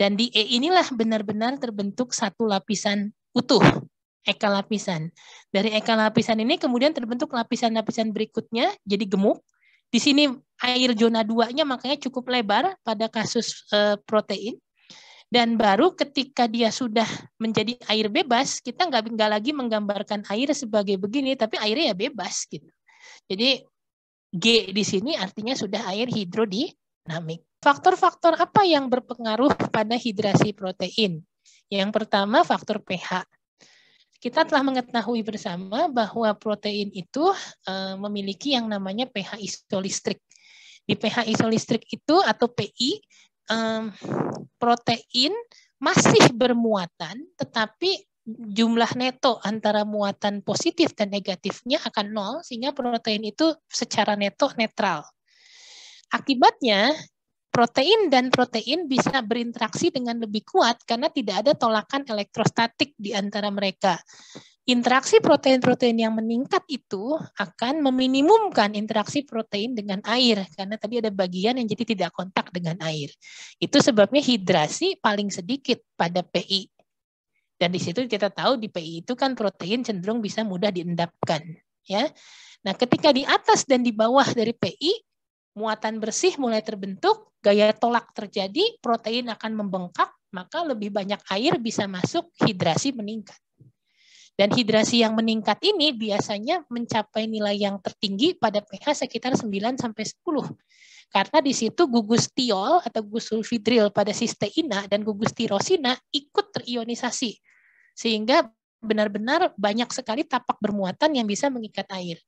Dan di E inilah benar-benar terbentuk satu lapisan utuh, eka lapisan. Dari eka lapisan ini kemudian terbentuk lapisan-lapisan berikutnya jadi gemuk. Di sini air zona 2-nya makanya cukup lebar pada kasus eh, protein. Dan baru ketika dia sudah menjadi air bebas, kita nggak nggak lagi menggambarkan air sebagai begini, tapi airnya ya bebas gitu. Jadi G di sini artinya sudah air hidrodinamik. Faktor-faktor apa yang berpengaruh pada hidrasi protein? Yang pertama, faktor pH. Kita telah mengetahui bersama bahwa protein itu eh, memiliki yang namanya pH isolistrik. Di pH isolistrik itu atau PI, protein masih bermuatan, tetapi jumlah neto antara muatan positif dan negatifnya akan nol, sehingga protein itu secara neto netral. Akibatnya, protein dan protein bisa berinteraksi dengan lebih kuat karena tidak ada tolakan elektrostatik di antara mereka. Interaksi protein-protein yang meningkat itu akan meminimumkan interaksi protein dengan air karena tadi ada bagian yang jadi tidak kontak dengan air. Itu sebabnya hidrasi paling sedikit pada PI. Dan di situ kita tahu di PI itu kan protein cenderung bisa mudah diendapkan, ya. Nah, ketika di atas dan di bawah dari PI muatan bersih mulai terbentuk, gaya tolak terjadi, protein akan membengkak, maka lebih banyak air bisa masuk, hidrasi meningkat. Dan hidrasi yang meningkat ini biasanya mencapai nilai yang tertinggi pada pH sekitar 9 sampai 10. Karena di situ gugus tiol atau gugus sulfidril pada sisteina dan gugus tirosina ikut terionisasi. Sehingga benar-benar banyak sekali tapak bermuatan yang bisa mengikat air.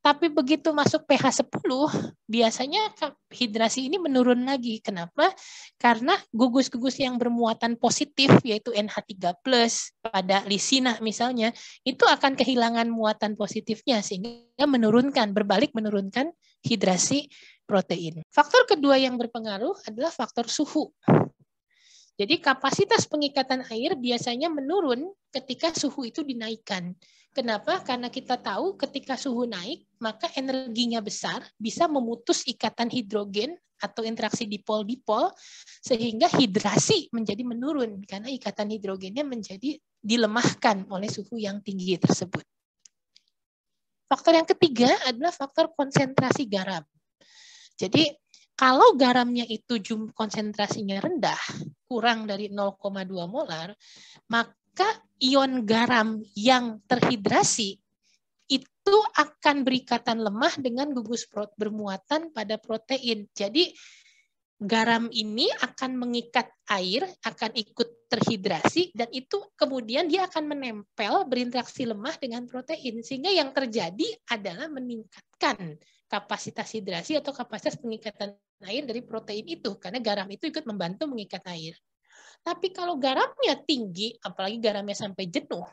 Tapi begitu masuk pH 10, biasanya hidrasi ini menurun lagi. Kenapa? Karena gugus-gugus yang bermuatan positif, yaitu NH3+, pada lisina misalnya, itu akan kehilangan muatan positifnya, sehingga menurunkan, berbalik menurunkan hidrasi protein. Faktor kedua yang berpengaruh adalah faktor suhu. Jadi kapasitas pengikatan air biasanya menurun ketika suhu itu dinaikkan. Kenapa? Karena kita tahu ketika suhu naik, maka energinya besar bisa memutus ikatan hidrogen atau interaksi dipol-dipol sehingga hidrasi menjadi menurun karena ikatan hidrogennya menjadi dilemahkan oleh suhu yang tinggi tersebut. Faktor yang ketiga adalah faktor konsentrasi garam. Jadi kalau garamnya itu jum konsentrasinya rendah, kurang dari 0,2 molar, maka ion garam yang terhidrasi itu akan berikatan lemah dengan gugus bermuatan pada protein. Jadi garam ini akan mengikat air, akan ikut terhidrasi, dan itu kemudian dia akan menempel berinteraksi lemah dengan protein. Sehingga yang terjadi adalah meningkatkan kapasitas hidrasi atau kapasitas pengikatan air dari protein itu karena garam itu ikut membantu mengikat air. Tapi kalau garamnya tinggi, apalagi garamnya sampai jenuh,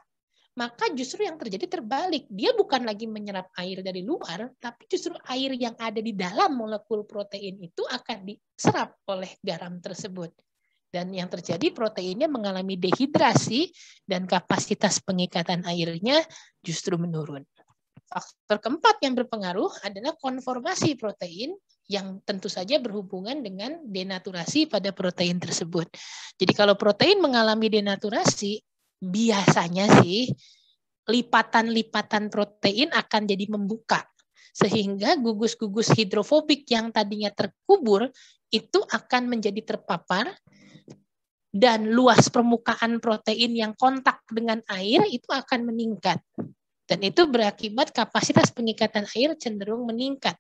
maka justru yang terjadi terbalik. Dia bukan lagi menyerap air dari luar, tapi justru air yang ada di dalam molekul protein itu akan diserap oleh garam tersebut. Dan yang terjadi proteinnya mengalami dehidrasi dan kapasitas pengikatan airnya justru menurun. Faktor keempat yang berpengaruh adalah konformasi protein yang tentu saja berhubungan dengan denaturasi pada protein tersebut. Jadi kalau protein mengalami denaturasi, biasanya sih lipatan-lipatan protein akan jadi membuka sehingga gugus-gugus hidrofobik yang tadinya terkubur itu akan menjadi terpapar dan luas permukaan protein yang kontak dengan air itu akan meningkat. Dan itu berakibat kapasitas pengikatan air cenderung meningkat.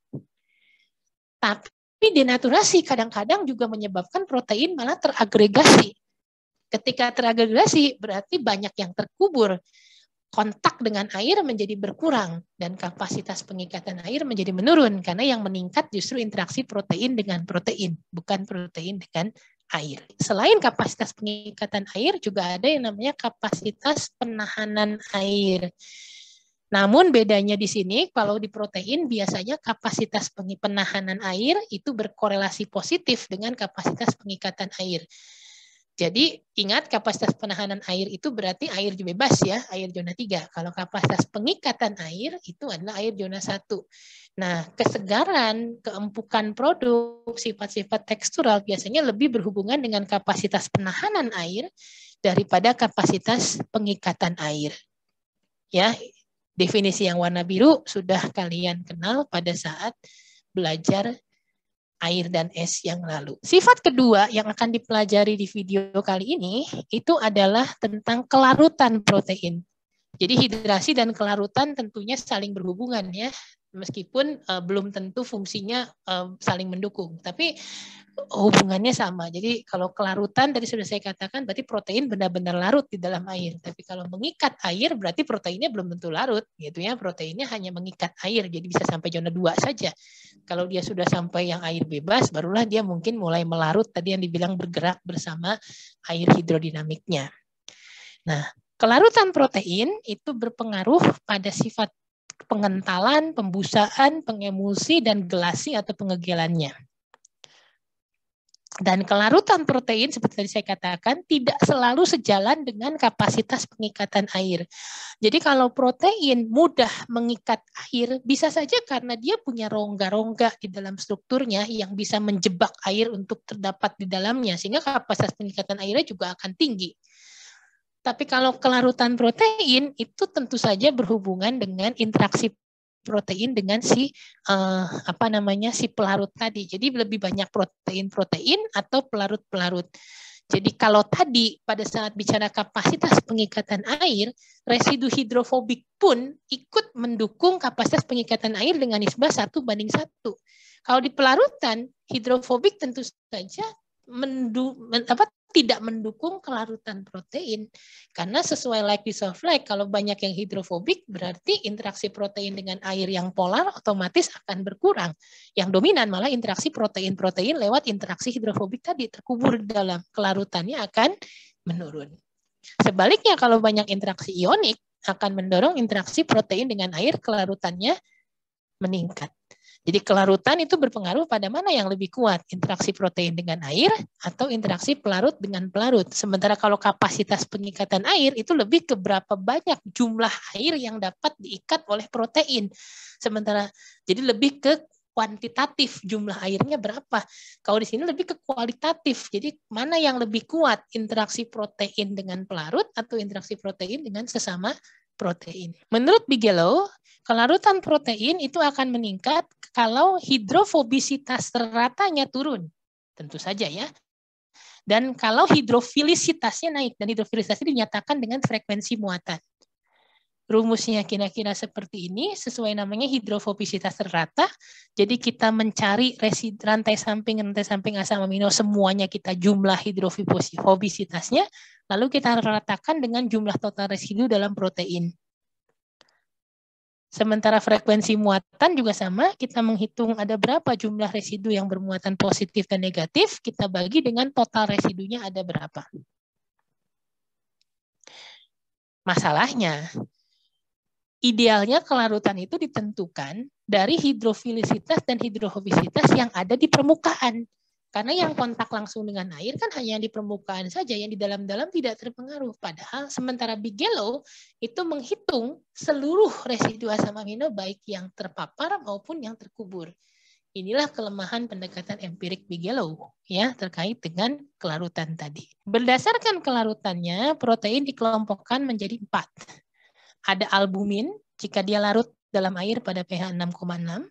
Tapi denaturasi kadang-kadang juga menyebabkan protein malah teragregasi. Ketika teragregasi berarti banyak yang terkubur. Kontak dengan air menjadi berkurang dan kapasitas pengikatan air menjadi menurun karena yang meningkat justru interaksi protein dengan protein, bukan protein dengan air. Selain kapasitas pengikatan air juga ada yang namanya kapasitas penahanan air. Namun bedanya di sini kalau di protein biasanya kapasitas penahanan air itu berkorelasi positif dengan kapasitas pengikatan air. Jadi ingat kapasitas penahanan air itu berarti air bebas ya, air zona 3. Kalau kapasitas pengikatan air itu adalah air zona 1. Nah, kesegaran, keempukan produk, sifat-sifat tekstural biasanya lebih berhubungan dengan kapasitas penahanan air daripada kapasitas pengikatan air. Ya, Definisi yang warna biru sudah kalian kenal pada saat belajar air dan es yang lalu. Sifat kedua yang akan dipelajari di video kali ini itu adalah tentang kelarutan protein. Jadi hidrasi dan kelarutan tentunya saling berhubungan ya, meskipun uh, belum tentu fungsinya uh, saling mendukung, tapi hubungannya sama. Jadi kalau kelarutan tadi sudah saya katakan berarti protein benar-benar larut di dalam air. Tapi kalau mengikat air berarti proteinnya belum tentu larut gitu ya. Proteinnya hanya mengikat air jadi bisa sampai zona 2 saja. Kalau dia sudah sampai yang air bebas barulah dia mungkin mulai melarut tadi yang dibilang bergerak bersama air hidrodinamiknya. Nah, Kelarutan protein itu berpengaruh pada sifat pengentalan, pembusaan, pengemulsi, dan gelasi atau pengegelannya. Dan kelarutan protein seperti tadi saya katakan tidak selalu sejalan dengan kapasitas pengikatan air. Jadi kalau protein mudah mengikat air, bisa saja karena dia punya rongga-rongga di dalam strukturnya yang bisa menjebak air untuk terdapat di dalamnya, sehingga kapasitas pengikatan airnya juga akan tinggi. Tapi kalau kelarutan protein itu tentu saja berhubungan dengan interaksi protein dengan si uh, apa namanya si pelarut tadi. Jadi lebih banyak protein-protein atau pelarut-pelarut. Jadi kalau tadi pada saat bicara kapasitas pengikatan air, residu hidrofobik pun ikut mendukung kapasitas pengikatan air dengan nisbah satu banding satu. Kalau di pelarutan, hidrofobik tentu saja mendu, men, apa, tidak mendukung kelarutan protein karena sesuai like dissolve like kalau banyak yang hidrofobik berarti interaksi protein dengan air yang polar otomatis akan berkurang yang dominan malah interaksi protein-protein lewat interaksi hidrofobik tadi terkubur dalam kelarutannya akan menurun sebaliknya kalau banyak interaksi ionik akan mendorong interaksi protein dengan air kelarutannya meningkat jadi kelarutan itu berpengaruh pada mana yang lebih kuat, interaksi protein dengan air atau interaksi pelarut dengan pelarut. Sementara kalau kapasitas pengikatan air itu lebih ke berapa banyak jumlah air yang dapat diikat oleh protein. Sementara jadi lebih ke kuantitatif jumlah airnya berapa. Kalau di sini lebih ke kualitatif. Jadi mana yang lebih kuat, interaksi protein dengan pelarut atau interaksi protein dengan sesama protein. Menurut Bigelow, kelarutan protein itu akan meningkat kalau hidrofobisitas teratanya turun. Tentu saja ya. Dan kalau hidrofilisitasnya naik, dan hidrofilisitas dinyatakan dengan frekuensi muatan rumusnya kira-kira seperti ini sesuai namanya hidrofobisitas rata. Jadi kita mencari resid, rantai samping rantai samping asam amino semuanya kita jumlah hidrofobisitasnya lalu kita ratakan dengan jumlah total residu dalam protein. Sementara frekuensi muatan juga sama, kita menghitung ada berapa jumlah residu yang bermuatan positif dan negatif, kita bagi dengan total residunya ada berapa. Masalahnya, Idealnya kelarutan itu ditentukan dari hidrofilisitas dan hidrofobisitas yang ada di permukaan. Karena yang kontak langsung dengan air kan hanya yang di permukaan saja, yang di dalam-dalam tidak terpengaruh. Padahal sementara Bigelow itu menghitung seluruh residu asam amino baik yang terpapar maupun yang terkubur. Inilah kelemahan pendekatan empirik Bigelow ya terkait dengan kelarutan tadi. Berdasarkan kelarutannya, protein dikelompokkan menjadi empat. Ada albumin jika dia larut dalam air pada pH 6,6.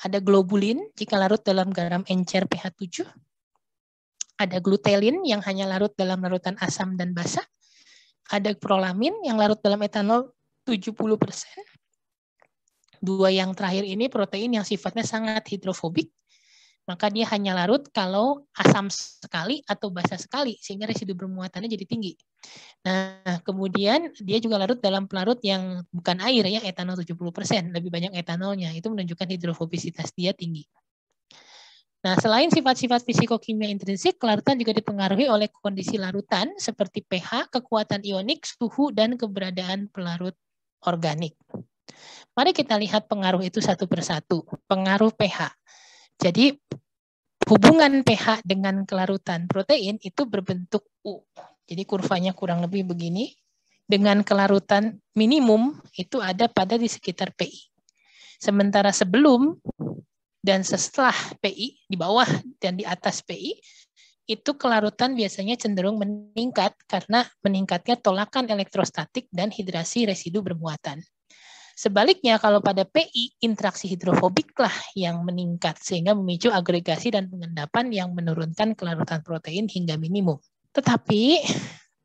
Ada globulin jika larut dalam garam encer pH 7. Ada glutelin yang hanya larut dalam larutan asam dan basa. Ada prolamin yang larut dalam etanol 70%. Dua yang terakhir ini protein yang sifatnya sangat hidrofobik maka dia hanya larut kalau asam sekali atau basa sekali sehingga residu bermuatannya jadi tinggi. Nah, kemudian dia juga larut dalam pelarut yang bukan air ya etanol 70%, lebih banyak etanolnya. Itu menunjukkan hidrofobisitas dia tinggi. Nah, selain sifat-sifat fisikokimia intrinsik, kelarutan juga dipengaruhi oleh kondisi larutan seperti pH, kekuatan ionik, suhu, dan keberadaan pelarut organik. Mari kita lihat pengaruh itu satu persatu. Pengaruh pH. Jadi hubungan pH dengan kelarutan protein itu berbentuk U. Jadi kurvanya kurang lebih begini. Dengan kelarutan minimum itu ada pada di sekitar PI. Sementara sebelum dan setelah PI, di bawah dan di atas PI, itu kelarutan biasanya cenderung meningkat karena meningkatnya tolakan elektrostatik dan hidrasi residu bermuatan. Sebaliknya kalau pada PI interaksi hidrofobiklah yang meningkat sehingga memicu agregasi dan pengendapan yang menurunkan kelarutan protein hingga minimum. Tetapi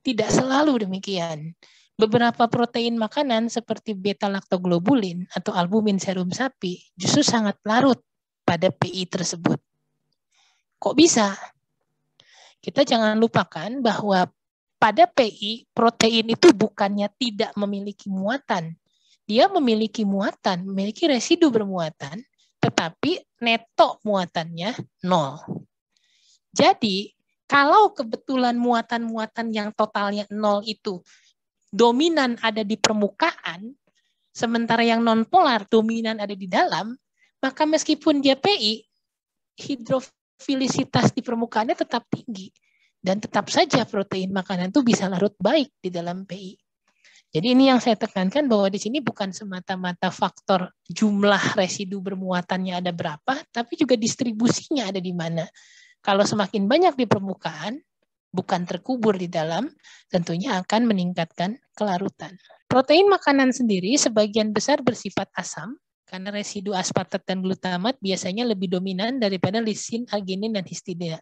tidak selalu demikian. Beberapa protein makanan seperti beta laktoglobulin atau albumin serum sapi justru sangat larut pada PI tersebut. Kok bisa? Kita jangan lupakan bahwa pada PI protein itu bukannya tidak memiliki muatan, dia memiliki muatan, memiliki residu bermuatan, tetapi neto muatannya nol. Jadi, kalau kebetulan muatan-muatan yang totalnya nol itu dominan ada di permukaan, sementara yang nonpolar dominan ada di dalam, maka meskipun dia PI, hidrofilisitas di permukaannya tetap tinggi. Dan tetap saja protein makanan itu bisa larut baik di dalam PI. Jadi ini yang saya tekankan bahwa di sini bukan semata-mata faktor jumlah residu bermuatannya ada berapa, tapi juga distribusinya ada di mana. Kalau semakin banyak di permukaan, bukan terkubur di dalam, tentunya akan meningkatkan kelarutan. Protein makanan sendiri sebagian besar bersifat asam, karena residu aspartat dan glutamat biasanya lebih dominan daripada lisin, arginin, dan histidina.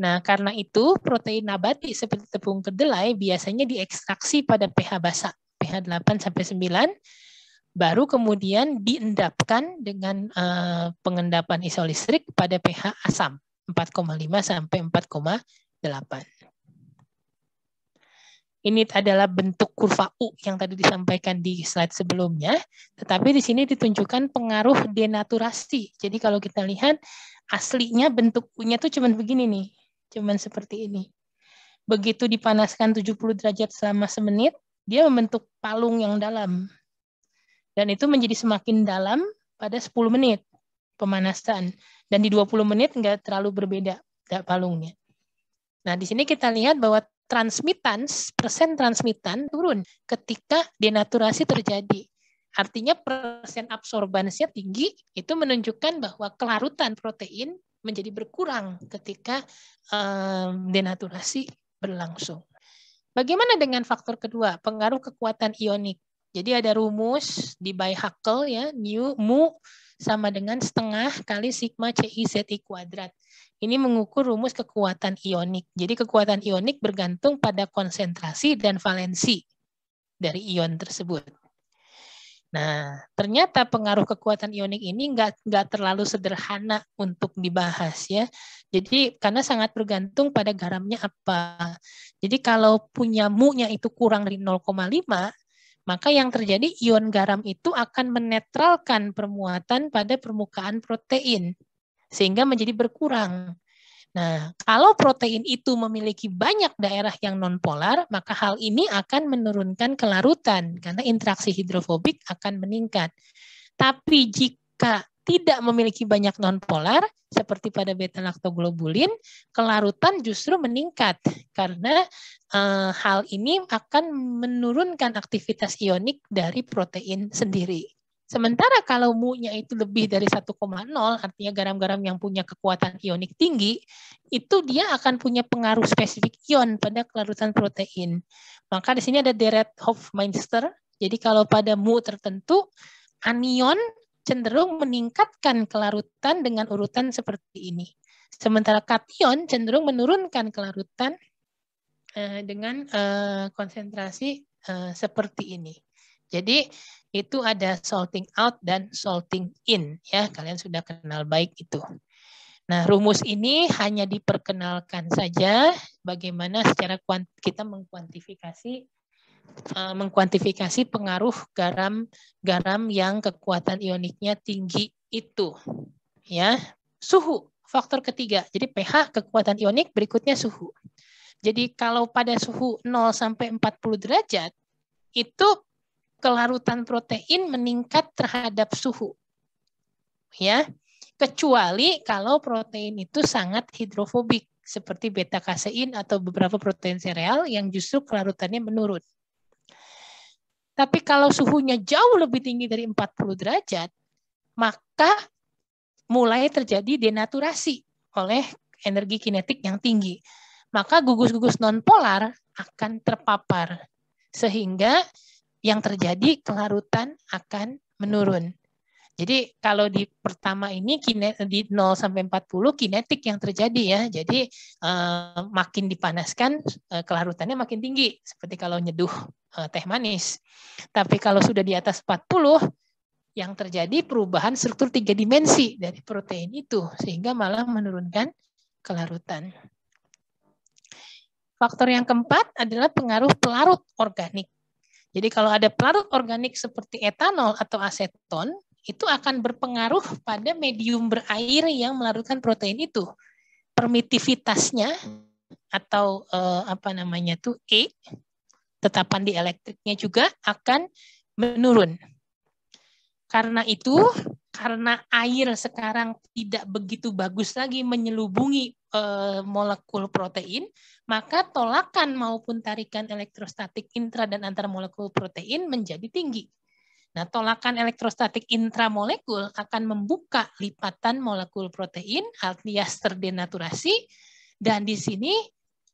Nah, karena itu protein nabati seperti tepung kedelai biasanya diekstraksi pada pH basa, pH 8 sampai 9, baru kemudian diendapkan dengan eh, pengendapan isolistrik pada pH asam 4,5 sampai 4,8. Ini adalah bentuk kurva U yang tadi disampaikan di slide sebelumnya, tetapi di sini ditunjukkan pengaruh denaturasi. Jadi kalau kita lihat aslinya bentuk U-nya tuh cuma begini nih cuman seperti ini. Begitu dipanaskan 70 derajat selama semenit, dia membentuk palung yang dalam. Dan itu menjadi semakin dalam pada 10 menit pemanasan. Dan di 20 menit nggak terlalu berbeda palungnya. Nah, di sini kita lihat bahwa transmittance, persen transmitan turun ketika denaturasi terjadi. Artinya persen absorbansinya tinggi, itu menunjukkan bahwa kelarutan protein menjadi berkurang ketika um, denaturasi berlangsung. Bagaimana dengan faktor kedua, pengaruh kekuatan ionik? Jadi ada rumus di by Huckel ya, new mu sama dengan setengah kali sigma CIZI kuadrat. Ini mengukur rumus kekuatan ionik. Jadi kekuatan ionik bergantung pada konsentrasi dan valensi dari ion tersebut. Nah, ternyata pengaruh kekuatan ionik ini nggak nggak terlalu sederhana untuk dibahas ya. Jadi karena sangat bergantung pada garamnya apa. Jadi kalau punya mu-nya itu kurang dari 0,5, maka yang terjadi ion garam itu akan menetralkan permuatan pada permukaan protein sehingga menjadi berkurang. Nah, kalau protein itu memiliki banyak daerah yang nonpolar, maka hal ini akan menurunkan kelarutan karena interaksi hidrofobik akan meningkat. Tapi jika tidak memiliki banyak nonpolar seperti pada beta laktoglobulin, kelarutan justru meningkat karena e, hal ini akan menurunkan aktivitas ionik dari protein sendiri. Sementara kalau mu-nya itu lebih dari 1,0, artinya garam-garam yang punya kekuatan ionik tinggi, itu dia akan punya pengaruh spesifik ion pada kelarutan protein. Maka di sini ada deret Hofmeister. Jadi kalau pada mu tertentu, anion cenderung meningkatkan kelarutan dengan urutan seperti ini. Sementara kation cenderung menurunkan kelarutan eh, dengan eh, konsentrasi eh, seperti ini. Jadi itu ada salting out dan salting in ya kalian sudah kenal baik itu. Nah, rumus ini hanya diperkenalkan saja bagaimana secara kita mengkuantifikasi eh, mengkuantifikasi pengaruh garam garam yang kekuatan ioniknya tinggi itu. Ya, suhu faktor ketiga. Jadi pH kekuatan ionik berikutnya suhu. Jadi kalau pada suhu 0 sampai 40 derajat itu kelarutan protein meningkat terhadap suhu. Ya, kecuali kalau protein itu sangat hidrofobik seperti beta kasein atau beberapa protein sereal yang justru kelarutannya menurun. Tapi kalau suhunya jauh lebih tinggi dari 40 derajat, maka mulai terjadi denaturasi oleh energi kinetik yang tinggi. Maka gugus-gugus nonpolar akan terpapar. Sehingga yang terjadi kelarutan akan menurun. Jadi kalau di pertama ini di 0 sampai 40 kinetik yang terjadi ya. Jadi eh, makin dipanaskan eh, kelarutannya makin tinggi seperti kalau nyeduh eh, teh manis. Tapi kalau sudah di atas 40 yang terjadi perubahan struktur tiga dimensi dari protein itu sehingga malah menurunkan kelarutan. Faktor yang keempat adalah pengaruh pelarut organik jadi kalau ada pelarut organik seperti etanol atau aseton, itu akan berpengaruh pada medium berair yang melarutkan protein itu. Permitivitasnya atau eh, apa namanya itu E, tetapan di elektriknya juga akan menurun. Karena itu karena air sekarang tidak begitu bagus lagi menyelubungi e, molekul protein, maka tolakan maupun tarikan elektrostatik intra dan antar molekul protein menjadi tinggi. Nah, tolakan elektrostatik intramolekul akan membuka lipatan molekul protein alias terdenaturasi dan di sini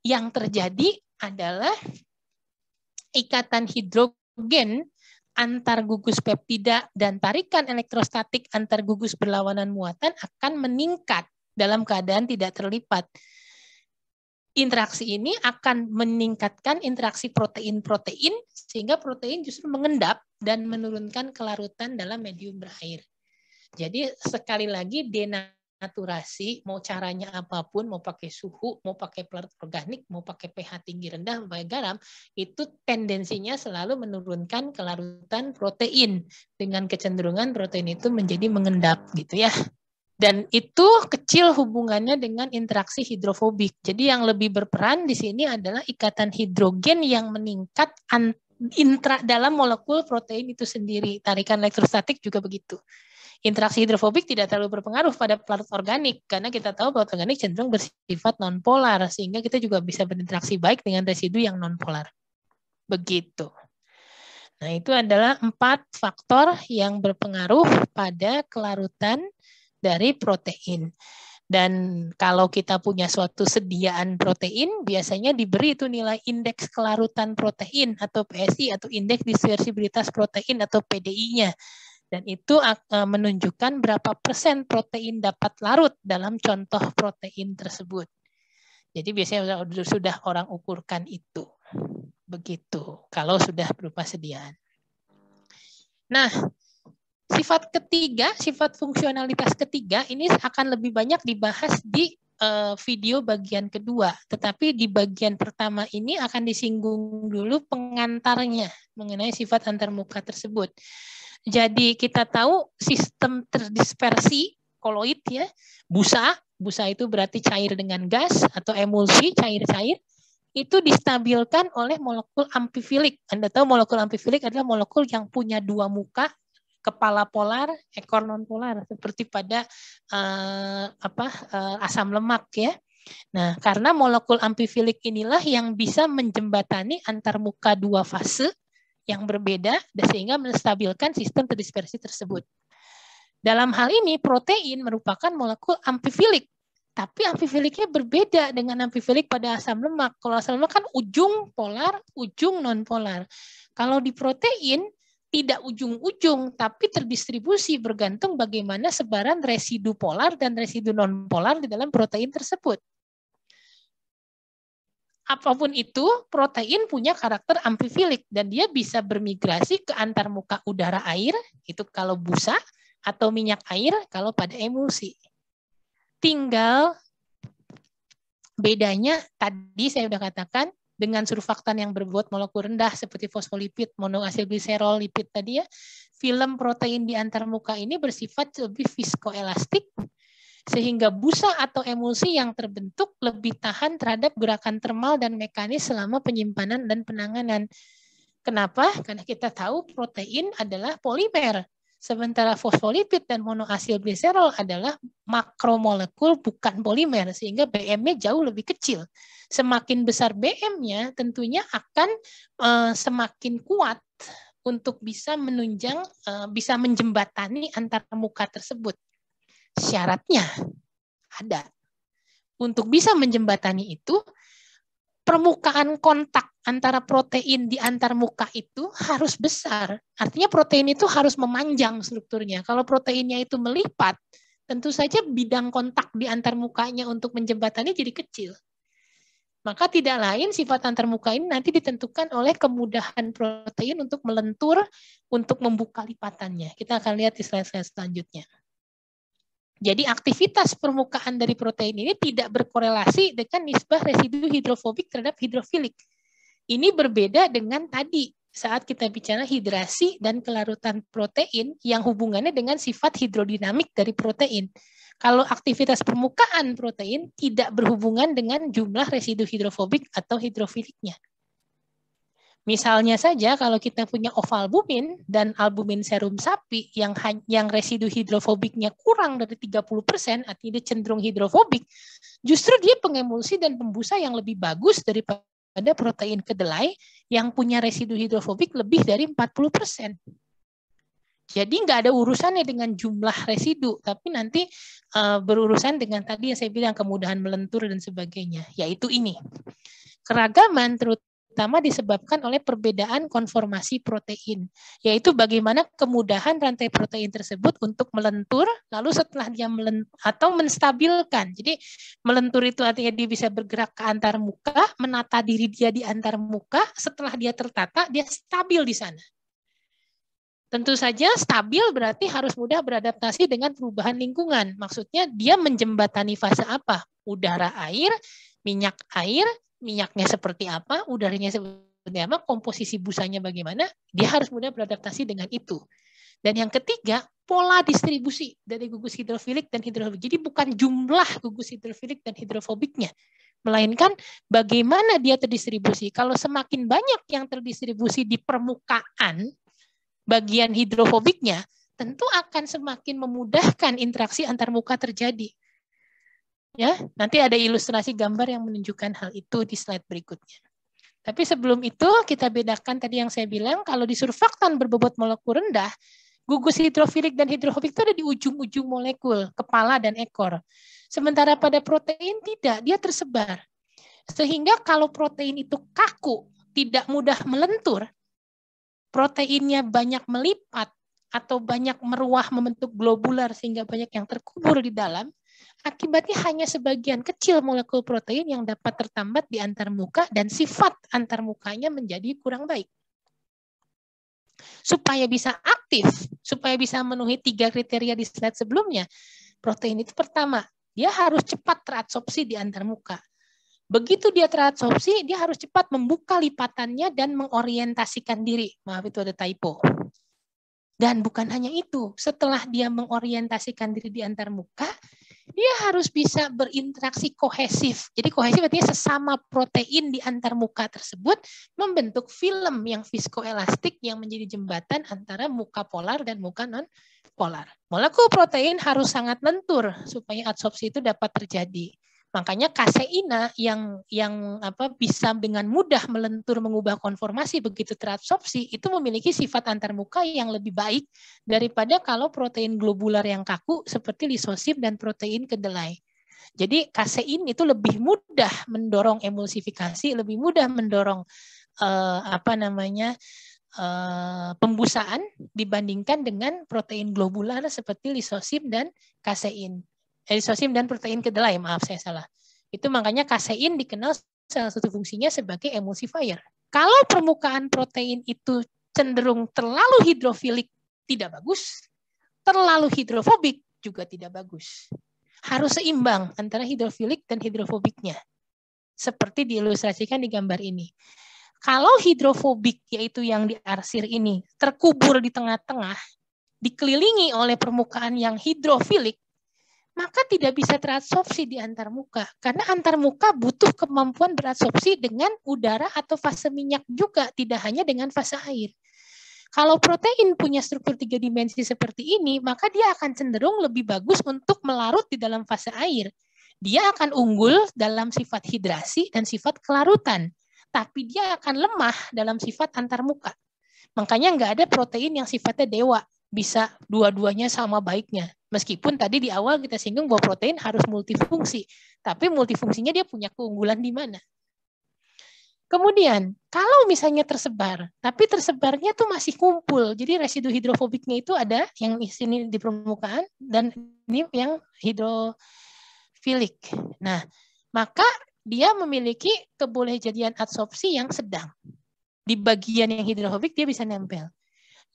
yang terjadi adalah ikatan hidrogen antar gugus peptida dan tarikan elektrostatik antar gugus berlawanan muatan akan meningkat dalam keadaan tidak terlipat. Interaksi ini akan meningkatkan interaksi protein-protein sehingga protein justru mengendap dan menurunkan kelarutan dalam medium berair. Jadi sekali lagi DNA aturasi, mau caranya apapun, mau pakai suhu, mau pakai pelarut organik, mau pakai pH tinggi rendah, pakai garam, itu tendensinya selalu menurunkan kelarutan protein dengan kecenderungan protein itu menjadi mengendap gitu ya. Dan itu kecil hubungannya dengan interaksi hidrofobik. Jadi yang lebih berperan di sini adalah ikatan hidrogen yang meningkat intra dalam molekul protein itu sendiri. Tarikan elektrostatik juga begitu. Interaksi hidrofobik tidak terlalu berpengaruh pada pelarut organik karena kita tahu bahwa organik cenderung bersifat nonpolar sehingga kita juga bisa berinteraksi baik dengan residu yang nonpolar. Begitu. Nah, itu adalah empat faktor yang berpengaruh pada kelarutan dari protein. Dan kalau kita punya suatu sediaan protein, biasanya diberi itu nilai indeks kelarutan protein atau PSI atau indeks dispersibilitas protein atau PDI-nya. Dan itu eh, menunjukkan berapa persen protein dapat larut dalam contoh protein tersebut. Jadi biasanya sudah orang ukurkan itu. Begitu, kalau sudah berupa sediaan. Nah, sifat ketiga, sifat fungsionalitas ketiga ini akan lebih banyak dibahas di eh, video bagian kedua, tetapi di bagian pertama ini akan disinggung dulu pengantarnya mengenai sifat antarmuka tersebut. Jadi kita tahu sistem terdispersi koloid ya, busa, busa itu berarti cair dengan gas atau emulsi cair-cair itu distabilkan oleh molekul amfifilik. Anda tahu molekul amfifilik adalah molekul yang punya dua muka, kepala polar, ekor non polar seperti pada uh, apa uh, asam lemak ya. Nah, karena molekul amfifilik inilah yang bisa menjembatani antar muka dua fase yang berbeda sehingga menstabilkan sistem terdispersi tersebut. Dalam hal ini protein merupakan molekul amfifilik, tapi amfifiliknya berbeda dengan amfifilik pada asam lemak. Kalau asam lemak kan ujung polar, ujung nonpolar. Kalau di protein tidak ujung-ujung, tapi terdistribusi bergantung bagaimana sebaran residu polar dan residu nonpolar di dalam protein tersebut apapun itu protein punya karakter amfifilik dan dia bisa bermigrasi ke antar muka udara air itu kalau busa atau minyak air kalau pada emulsi. Tinggal bedanya tadi saya sudah katakan dengan surfaktan yang berbuat molekul rendah seperti fosfolipid, monoasilgliserol, lipid tadi ya, film protein di antar muka ini bersifat lebih viskoelastik sehingga busa atau emulsi yang terbentuk lebih tahan terhadap gerakan termal dan mekanis selama penyimpanan dan penanganan. Kenapa? Karena kita tahu protein adalah polimer, sementara fosfolipid dan monoasil gliserol adalah makromolekul bukan polimer, sehingga BM-nya jauh lebih kecil. Semakin besar BM-nya, tentunya akan uh, semakin kuat untuk bisa menunjang, uh, bisa menjembatani antar muka tersebut syaratnya ada. Untuk bisa menjembatani itu, permukaan kontak antara protein di antar muka itu harus besar. Artinya protein itu harus memanjang strukturnya. Kalau proteinnya itu melipat, tentu saja bidang kontak di antar mukanya untuk menjembatani jadi kecil. Maka tidak lain sifat antar muka ini nanti ditentukan oleh kemudahan protein untuk melentur, untuk membuka lipatannya. Kita akan lihat di slide-slide selanjutnya. Jadi aktivitas permukaan dari protein ini tidak berkorelasi dengan nisbah residu hidrofobik terhadap hidrofilik. Ini berbeda dengan tadi saat kita bicara hidrasi dan kelarutan protein yang hubungannya dengan sifat hidrodinamik dari protein. Kalau aktivitas permukaan protein tidak berhubungan dengan jumlah residu hidrofobik atau hidrofiliknya. Misalnya saja kalau kita punya ovalbumin dan albumin serum sapi yang yang residu hidrofobiknya kurang dari 30%, artinya dia cenderung hidrofobik, justru dia pengemulsi dan pembusa yang lebih bagus daripada protein kedelai yang punya residu hidrofobik lebih dari 40%. Jadi nggak ada urusannya dengan jumlah residu, tapi nanti uh, berurusan dengan tadi yang saya bilang kemudahan melentur dan sebagainya, yaitu ini keragaman terutama terutama disebabkan oleh perbedaan konformasi protein, yaitu bagaimana kemudahan rantai protein tersebut untuk melentur, lalu setelah dia melentur atau menstabilkan. Jadi melentur itu artinya dia bisa bergerak ke antar muka, menata diri dia di antar muka, setelah dia tertata, dia stabil di sana. Tentu saja stabil berarti harus mudah beradaptasi dengan perubahan lingkungan. Maksudnya dia menjembatani fase apa? Udara air, minyak air, minyaknya seperti apa, udaranya seperti apa, komposisi busanya bagaimana, dia harus mudah beradaptasi dengan itu. Dan yang ketiga, pola distribusi dari gugus hidrofilik dan hidrofobik. Jadi bukan jumlah gugus hidrofilik dan hidrofobiknya, melainkan bagaimana dia terdistribusi. Kalau semakin banyak yang terdistribusi di permukaan bagian hidrofobiknya, tentu akan semakin memudahkan interaksi antarmuka terjadi. Ya, nanti ada ilustrasi gambar yang menunjukkan hal itu di slide berikutnya. Tapi sebelum itu kita bedakan tadi yang saya bilang kalau di surfaktan berbobot molekul rendah, gugus hidrofilik dan hidrofobik itu ada di ujung-ujung molekul, kepala dan ekor. Sementara pada protein tidak, dia tersebar. Sehingga kalau protein itu kaku, tidak mudah melentur, proteinnya banyak melipat atau banyak meruah membentuk globular sehingga banyak yang terkubur di dalam, Akibatnya hanya sebagian kecil molekul protein yang dapat tertambat di antarmuka dan sifat antarmukanya menjadi kurang baik. Supaya bisa aktif, supaya bisa memenuhi tiga kriteria di slide sebelumnya, protein itu pertama, dia harus cepat terabsorpsi di antarmuka. Begitu dia terabsorpsi, dia harus cepat membuka lipatannya dan mengorientasikan diri. Maaf itu ada typo. Dan bukan hanya itu, setelah dia mengorientasikan diri di antar muka, dia harus bisa berinteraksi kohesif. Jadi kohesif artinya sesama protein di antar muka tersebut membentuk film yang viskoelastik yang menjadi jembatan antara muka polar dan muka non polar. Molekul protein harus sangat lentur supaya adsorpsi itu dapat terjadi. Makanya kaseina yang yang apa bisa dengan mudah melentur mengubah konformasi begitu terabsorpsi itu memiliki sifat antarmuka yang lebih baik daripada kalau protein globular yang kaku seperti lisosim dan protein kedelai. Jadi kasein itu lebih mudah mendorong emulsifikasi, lebih mudah mendorong eh, apa namanya eh, pembusaan dibandingkan dengan protein globular seperti lisosim dan kasein. Isosim dan protein kedelai, maaf saya salah. Itu makanya kasein dikenal salah satu fungsinya sebagai emulsifier. Kalau permukaan protein itu cenderung terlalu hidrofilik, tidak bagus. Terlalu hidrofobik juga tidak bagus. Harus seimbang antara hidrofilik dan hidrofobiknya. Seperti diilustrasikan di gambar ini. Kalau hidrofobik, yaitu yang diarsir ini, terkubur di tengah-tengah, dikelilingi oleh permukaan yang hidrofilik, maka tidak bisa terabsorpsi di antar muka. Karena antar muka butuh kemampuan berabsorpsi dengan udara atau fase minyak juga, tidak hanya dengan fase air. Kalau protein punya struktur tiga dimensi seperti ini, maka dia akan cenderung lebih bagus untuk melarut di dalam fase air. Dia akan unggul dalam sifat hidrasi dan sifat kelarutan, tapi dia akan lemah dalam sifat antarmuka. Makanya nggak ada protein yang sifatnya dewa, bisa dua-duanya sama baiknya. Meskipun tadi di awal kita singgung bahwa protein harus multifungsi, tapi multifungsinya dia punya keunggulan di mana? Kemudian, kalau misalnya tersebar, tapi tersebarnya tuh masih kumpul, jadi residu hidrofobiknya itu ada yang di sini di permukaan dan ini yang hidrofilik. Nah, maka dia memiliki kebolehjadian adsorpsi yang sedang. Di bagian yang hidrofobik dia bisa nempel.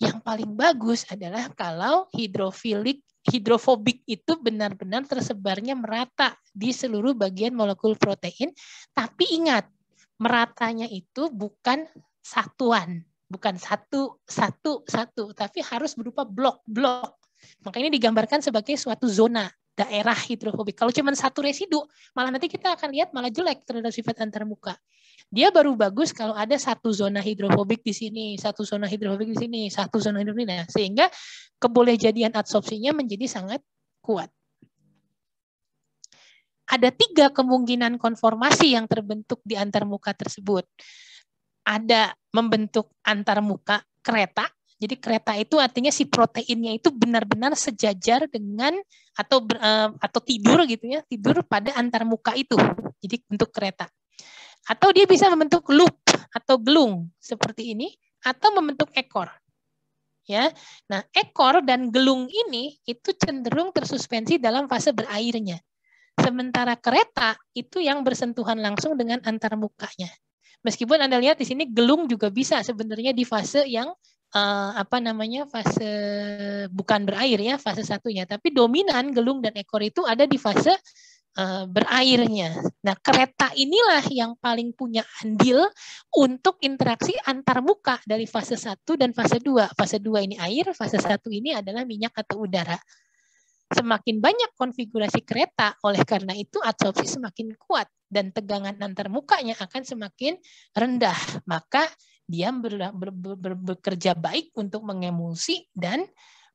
Yang paling bagus adalah kalau hidrofilik hidrofobik itu benar-benar tersebarnya merata di seluruh bagian molekul protein. Tapi ingat, meratanya itu bukan satuan, bukan satu, satu, satu, tapi harus berupa blok-blok. Maka ini digambarkan sebagai suatu zona daerah hidrofobik. Kalau cuma satu residu, malah nanti kita akan lihat malah jelek terhadap sifat antarmuka. Dia baru bagus kalau ada satu zona hidrofobik di sini, satu zona hidrofobik di sini, satu zona hidrofobik di sini. Nah, sehingga kebolehjadian adsorpsinya menjadi sangat kuat. Ada tiga kemungkinan konformasi yang terbentuk di antarmuka tersebut. Ada membentuk antarmuka kereta, jadi kereta itu artinya si proteinnya itu benar-benar sejajar dengan atau uh, atau tidur gitu ya, tidur pada antarmuka itu. Jadi bentuk kereta. Atau dia bisa membentuk loop atau gelung seperti ini atau membentuk ekor. Ya. Nah, ekor dan gelung ini itu cenderung tersuspensi dalam fase berairnya. Sementara kereta itu yang bersentuhan langsung dengan antarmukanya. Meskipun Anda lihat di sini gelung juga bisa sebenarnya di fase yang uh, apa namanya fase bukan berair ya fase satunya tapi dominan gelung dan ekor itu ada di fase uh, berairnya. Nah, kereta inilah yang paling punya andil untuk interaksi antar muka dari fase satu dan fase dua Fase dua ini air, fase satu ini adalah minyak atau udara. Semakin banyak konfigurasi kereta, oleh karena itu adsorpsi semakin kuat dan tegangan antar mukanya akan semakin rendah. Maka dia ber, ber, ber, ber, bekerja baik untuk mengemulsi dan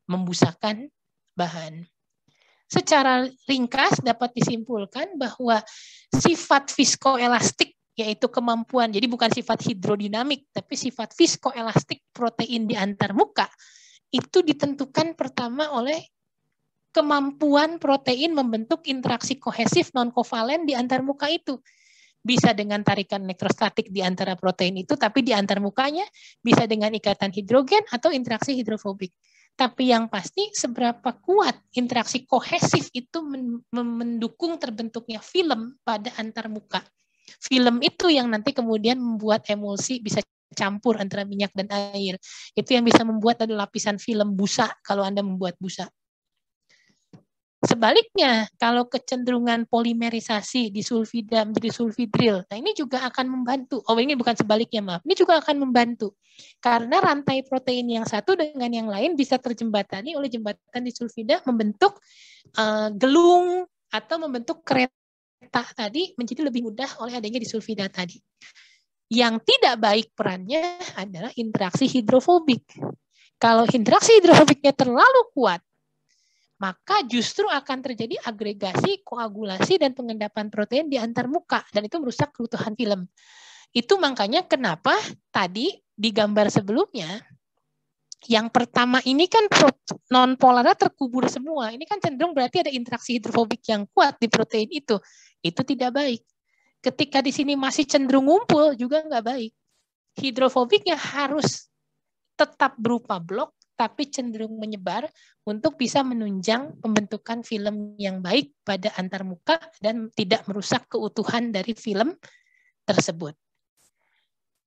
membusahkan bahan. Secara ringkas dapat disimpulkan bahwa sifat viskoelastik yaitu kemampuan, jadi bukan sifat hidrodinamik, tapi sifat viskoelastik protein di antar muka, itu ditentukan pertama oleh kemampuan protein membentuk interaksi kohesif non-kovalen di antar muka itu bisa dengan tarikan elektrostatik di antara protein itu, tapi di antar mukanya bisa dengan ikatan hidrogen atau interaksi hidrofobik. Tapi yang pasti seberapa kuat interaksi kohesif itu mendukung terbentuknya film pada antar muka. Film itu yang nanti kemudian membuat emulsi bisa campur antara minyak dan air. Itu yang bisa membuat ada lapisan film busa kalau Anda membuat busa. Sebaliknya, kalau kecenderungan polimerisasi di sulfida menjadi sulfidril, nah ini juga akan membantu. Oh ini bukan sebaliknya maaf, ini juga akan membantu karena rantai protein yang satu dengan yang lain bisa terjembatani oleh jembatan di sulfida membentuk uh, gelung atau membentuk kereta tadi menjadi lebih mudah oleh adanya di sulfida tadi. Yang tidak baik perannya adalah interaksi hidrofobik. Kalau interaksi hidrofobiknya terlalu kuat, maka justru akan terjadi agregasi, koagulasi, dan pengendapan protein di antar muka, dan itu merusak keutuhan film. Itu makanya kenapa tadi di gambar sebelumnya, yang pertama ini kan non polarnya terkubur semua. Ini kan cenderung berarti ada interaksi hidrofobik yang kuat di protein itu. Itu tidak baik. Ketika di sini masih cenderung ngumpul juga nggak baik. Hidrofobiknya harus tetap berupa blok tapi cenderung menyebar untuk bisa menunjang pembentukan film yang baik pada antarmuka dan tidak merusak keutuhan dari film tersebut.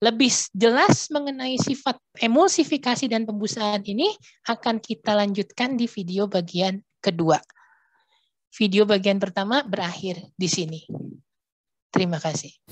Lebih jelas mengenai sifat emulsifikasi dan pembusaan ini akan kita lanjutkan di video bagian kedua. Video bagian pertama berakhir di sini. Terima kasih.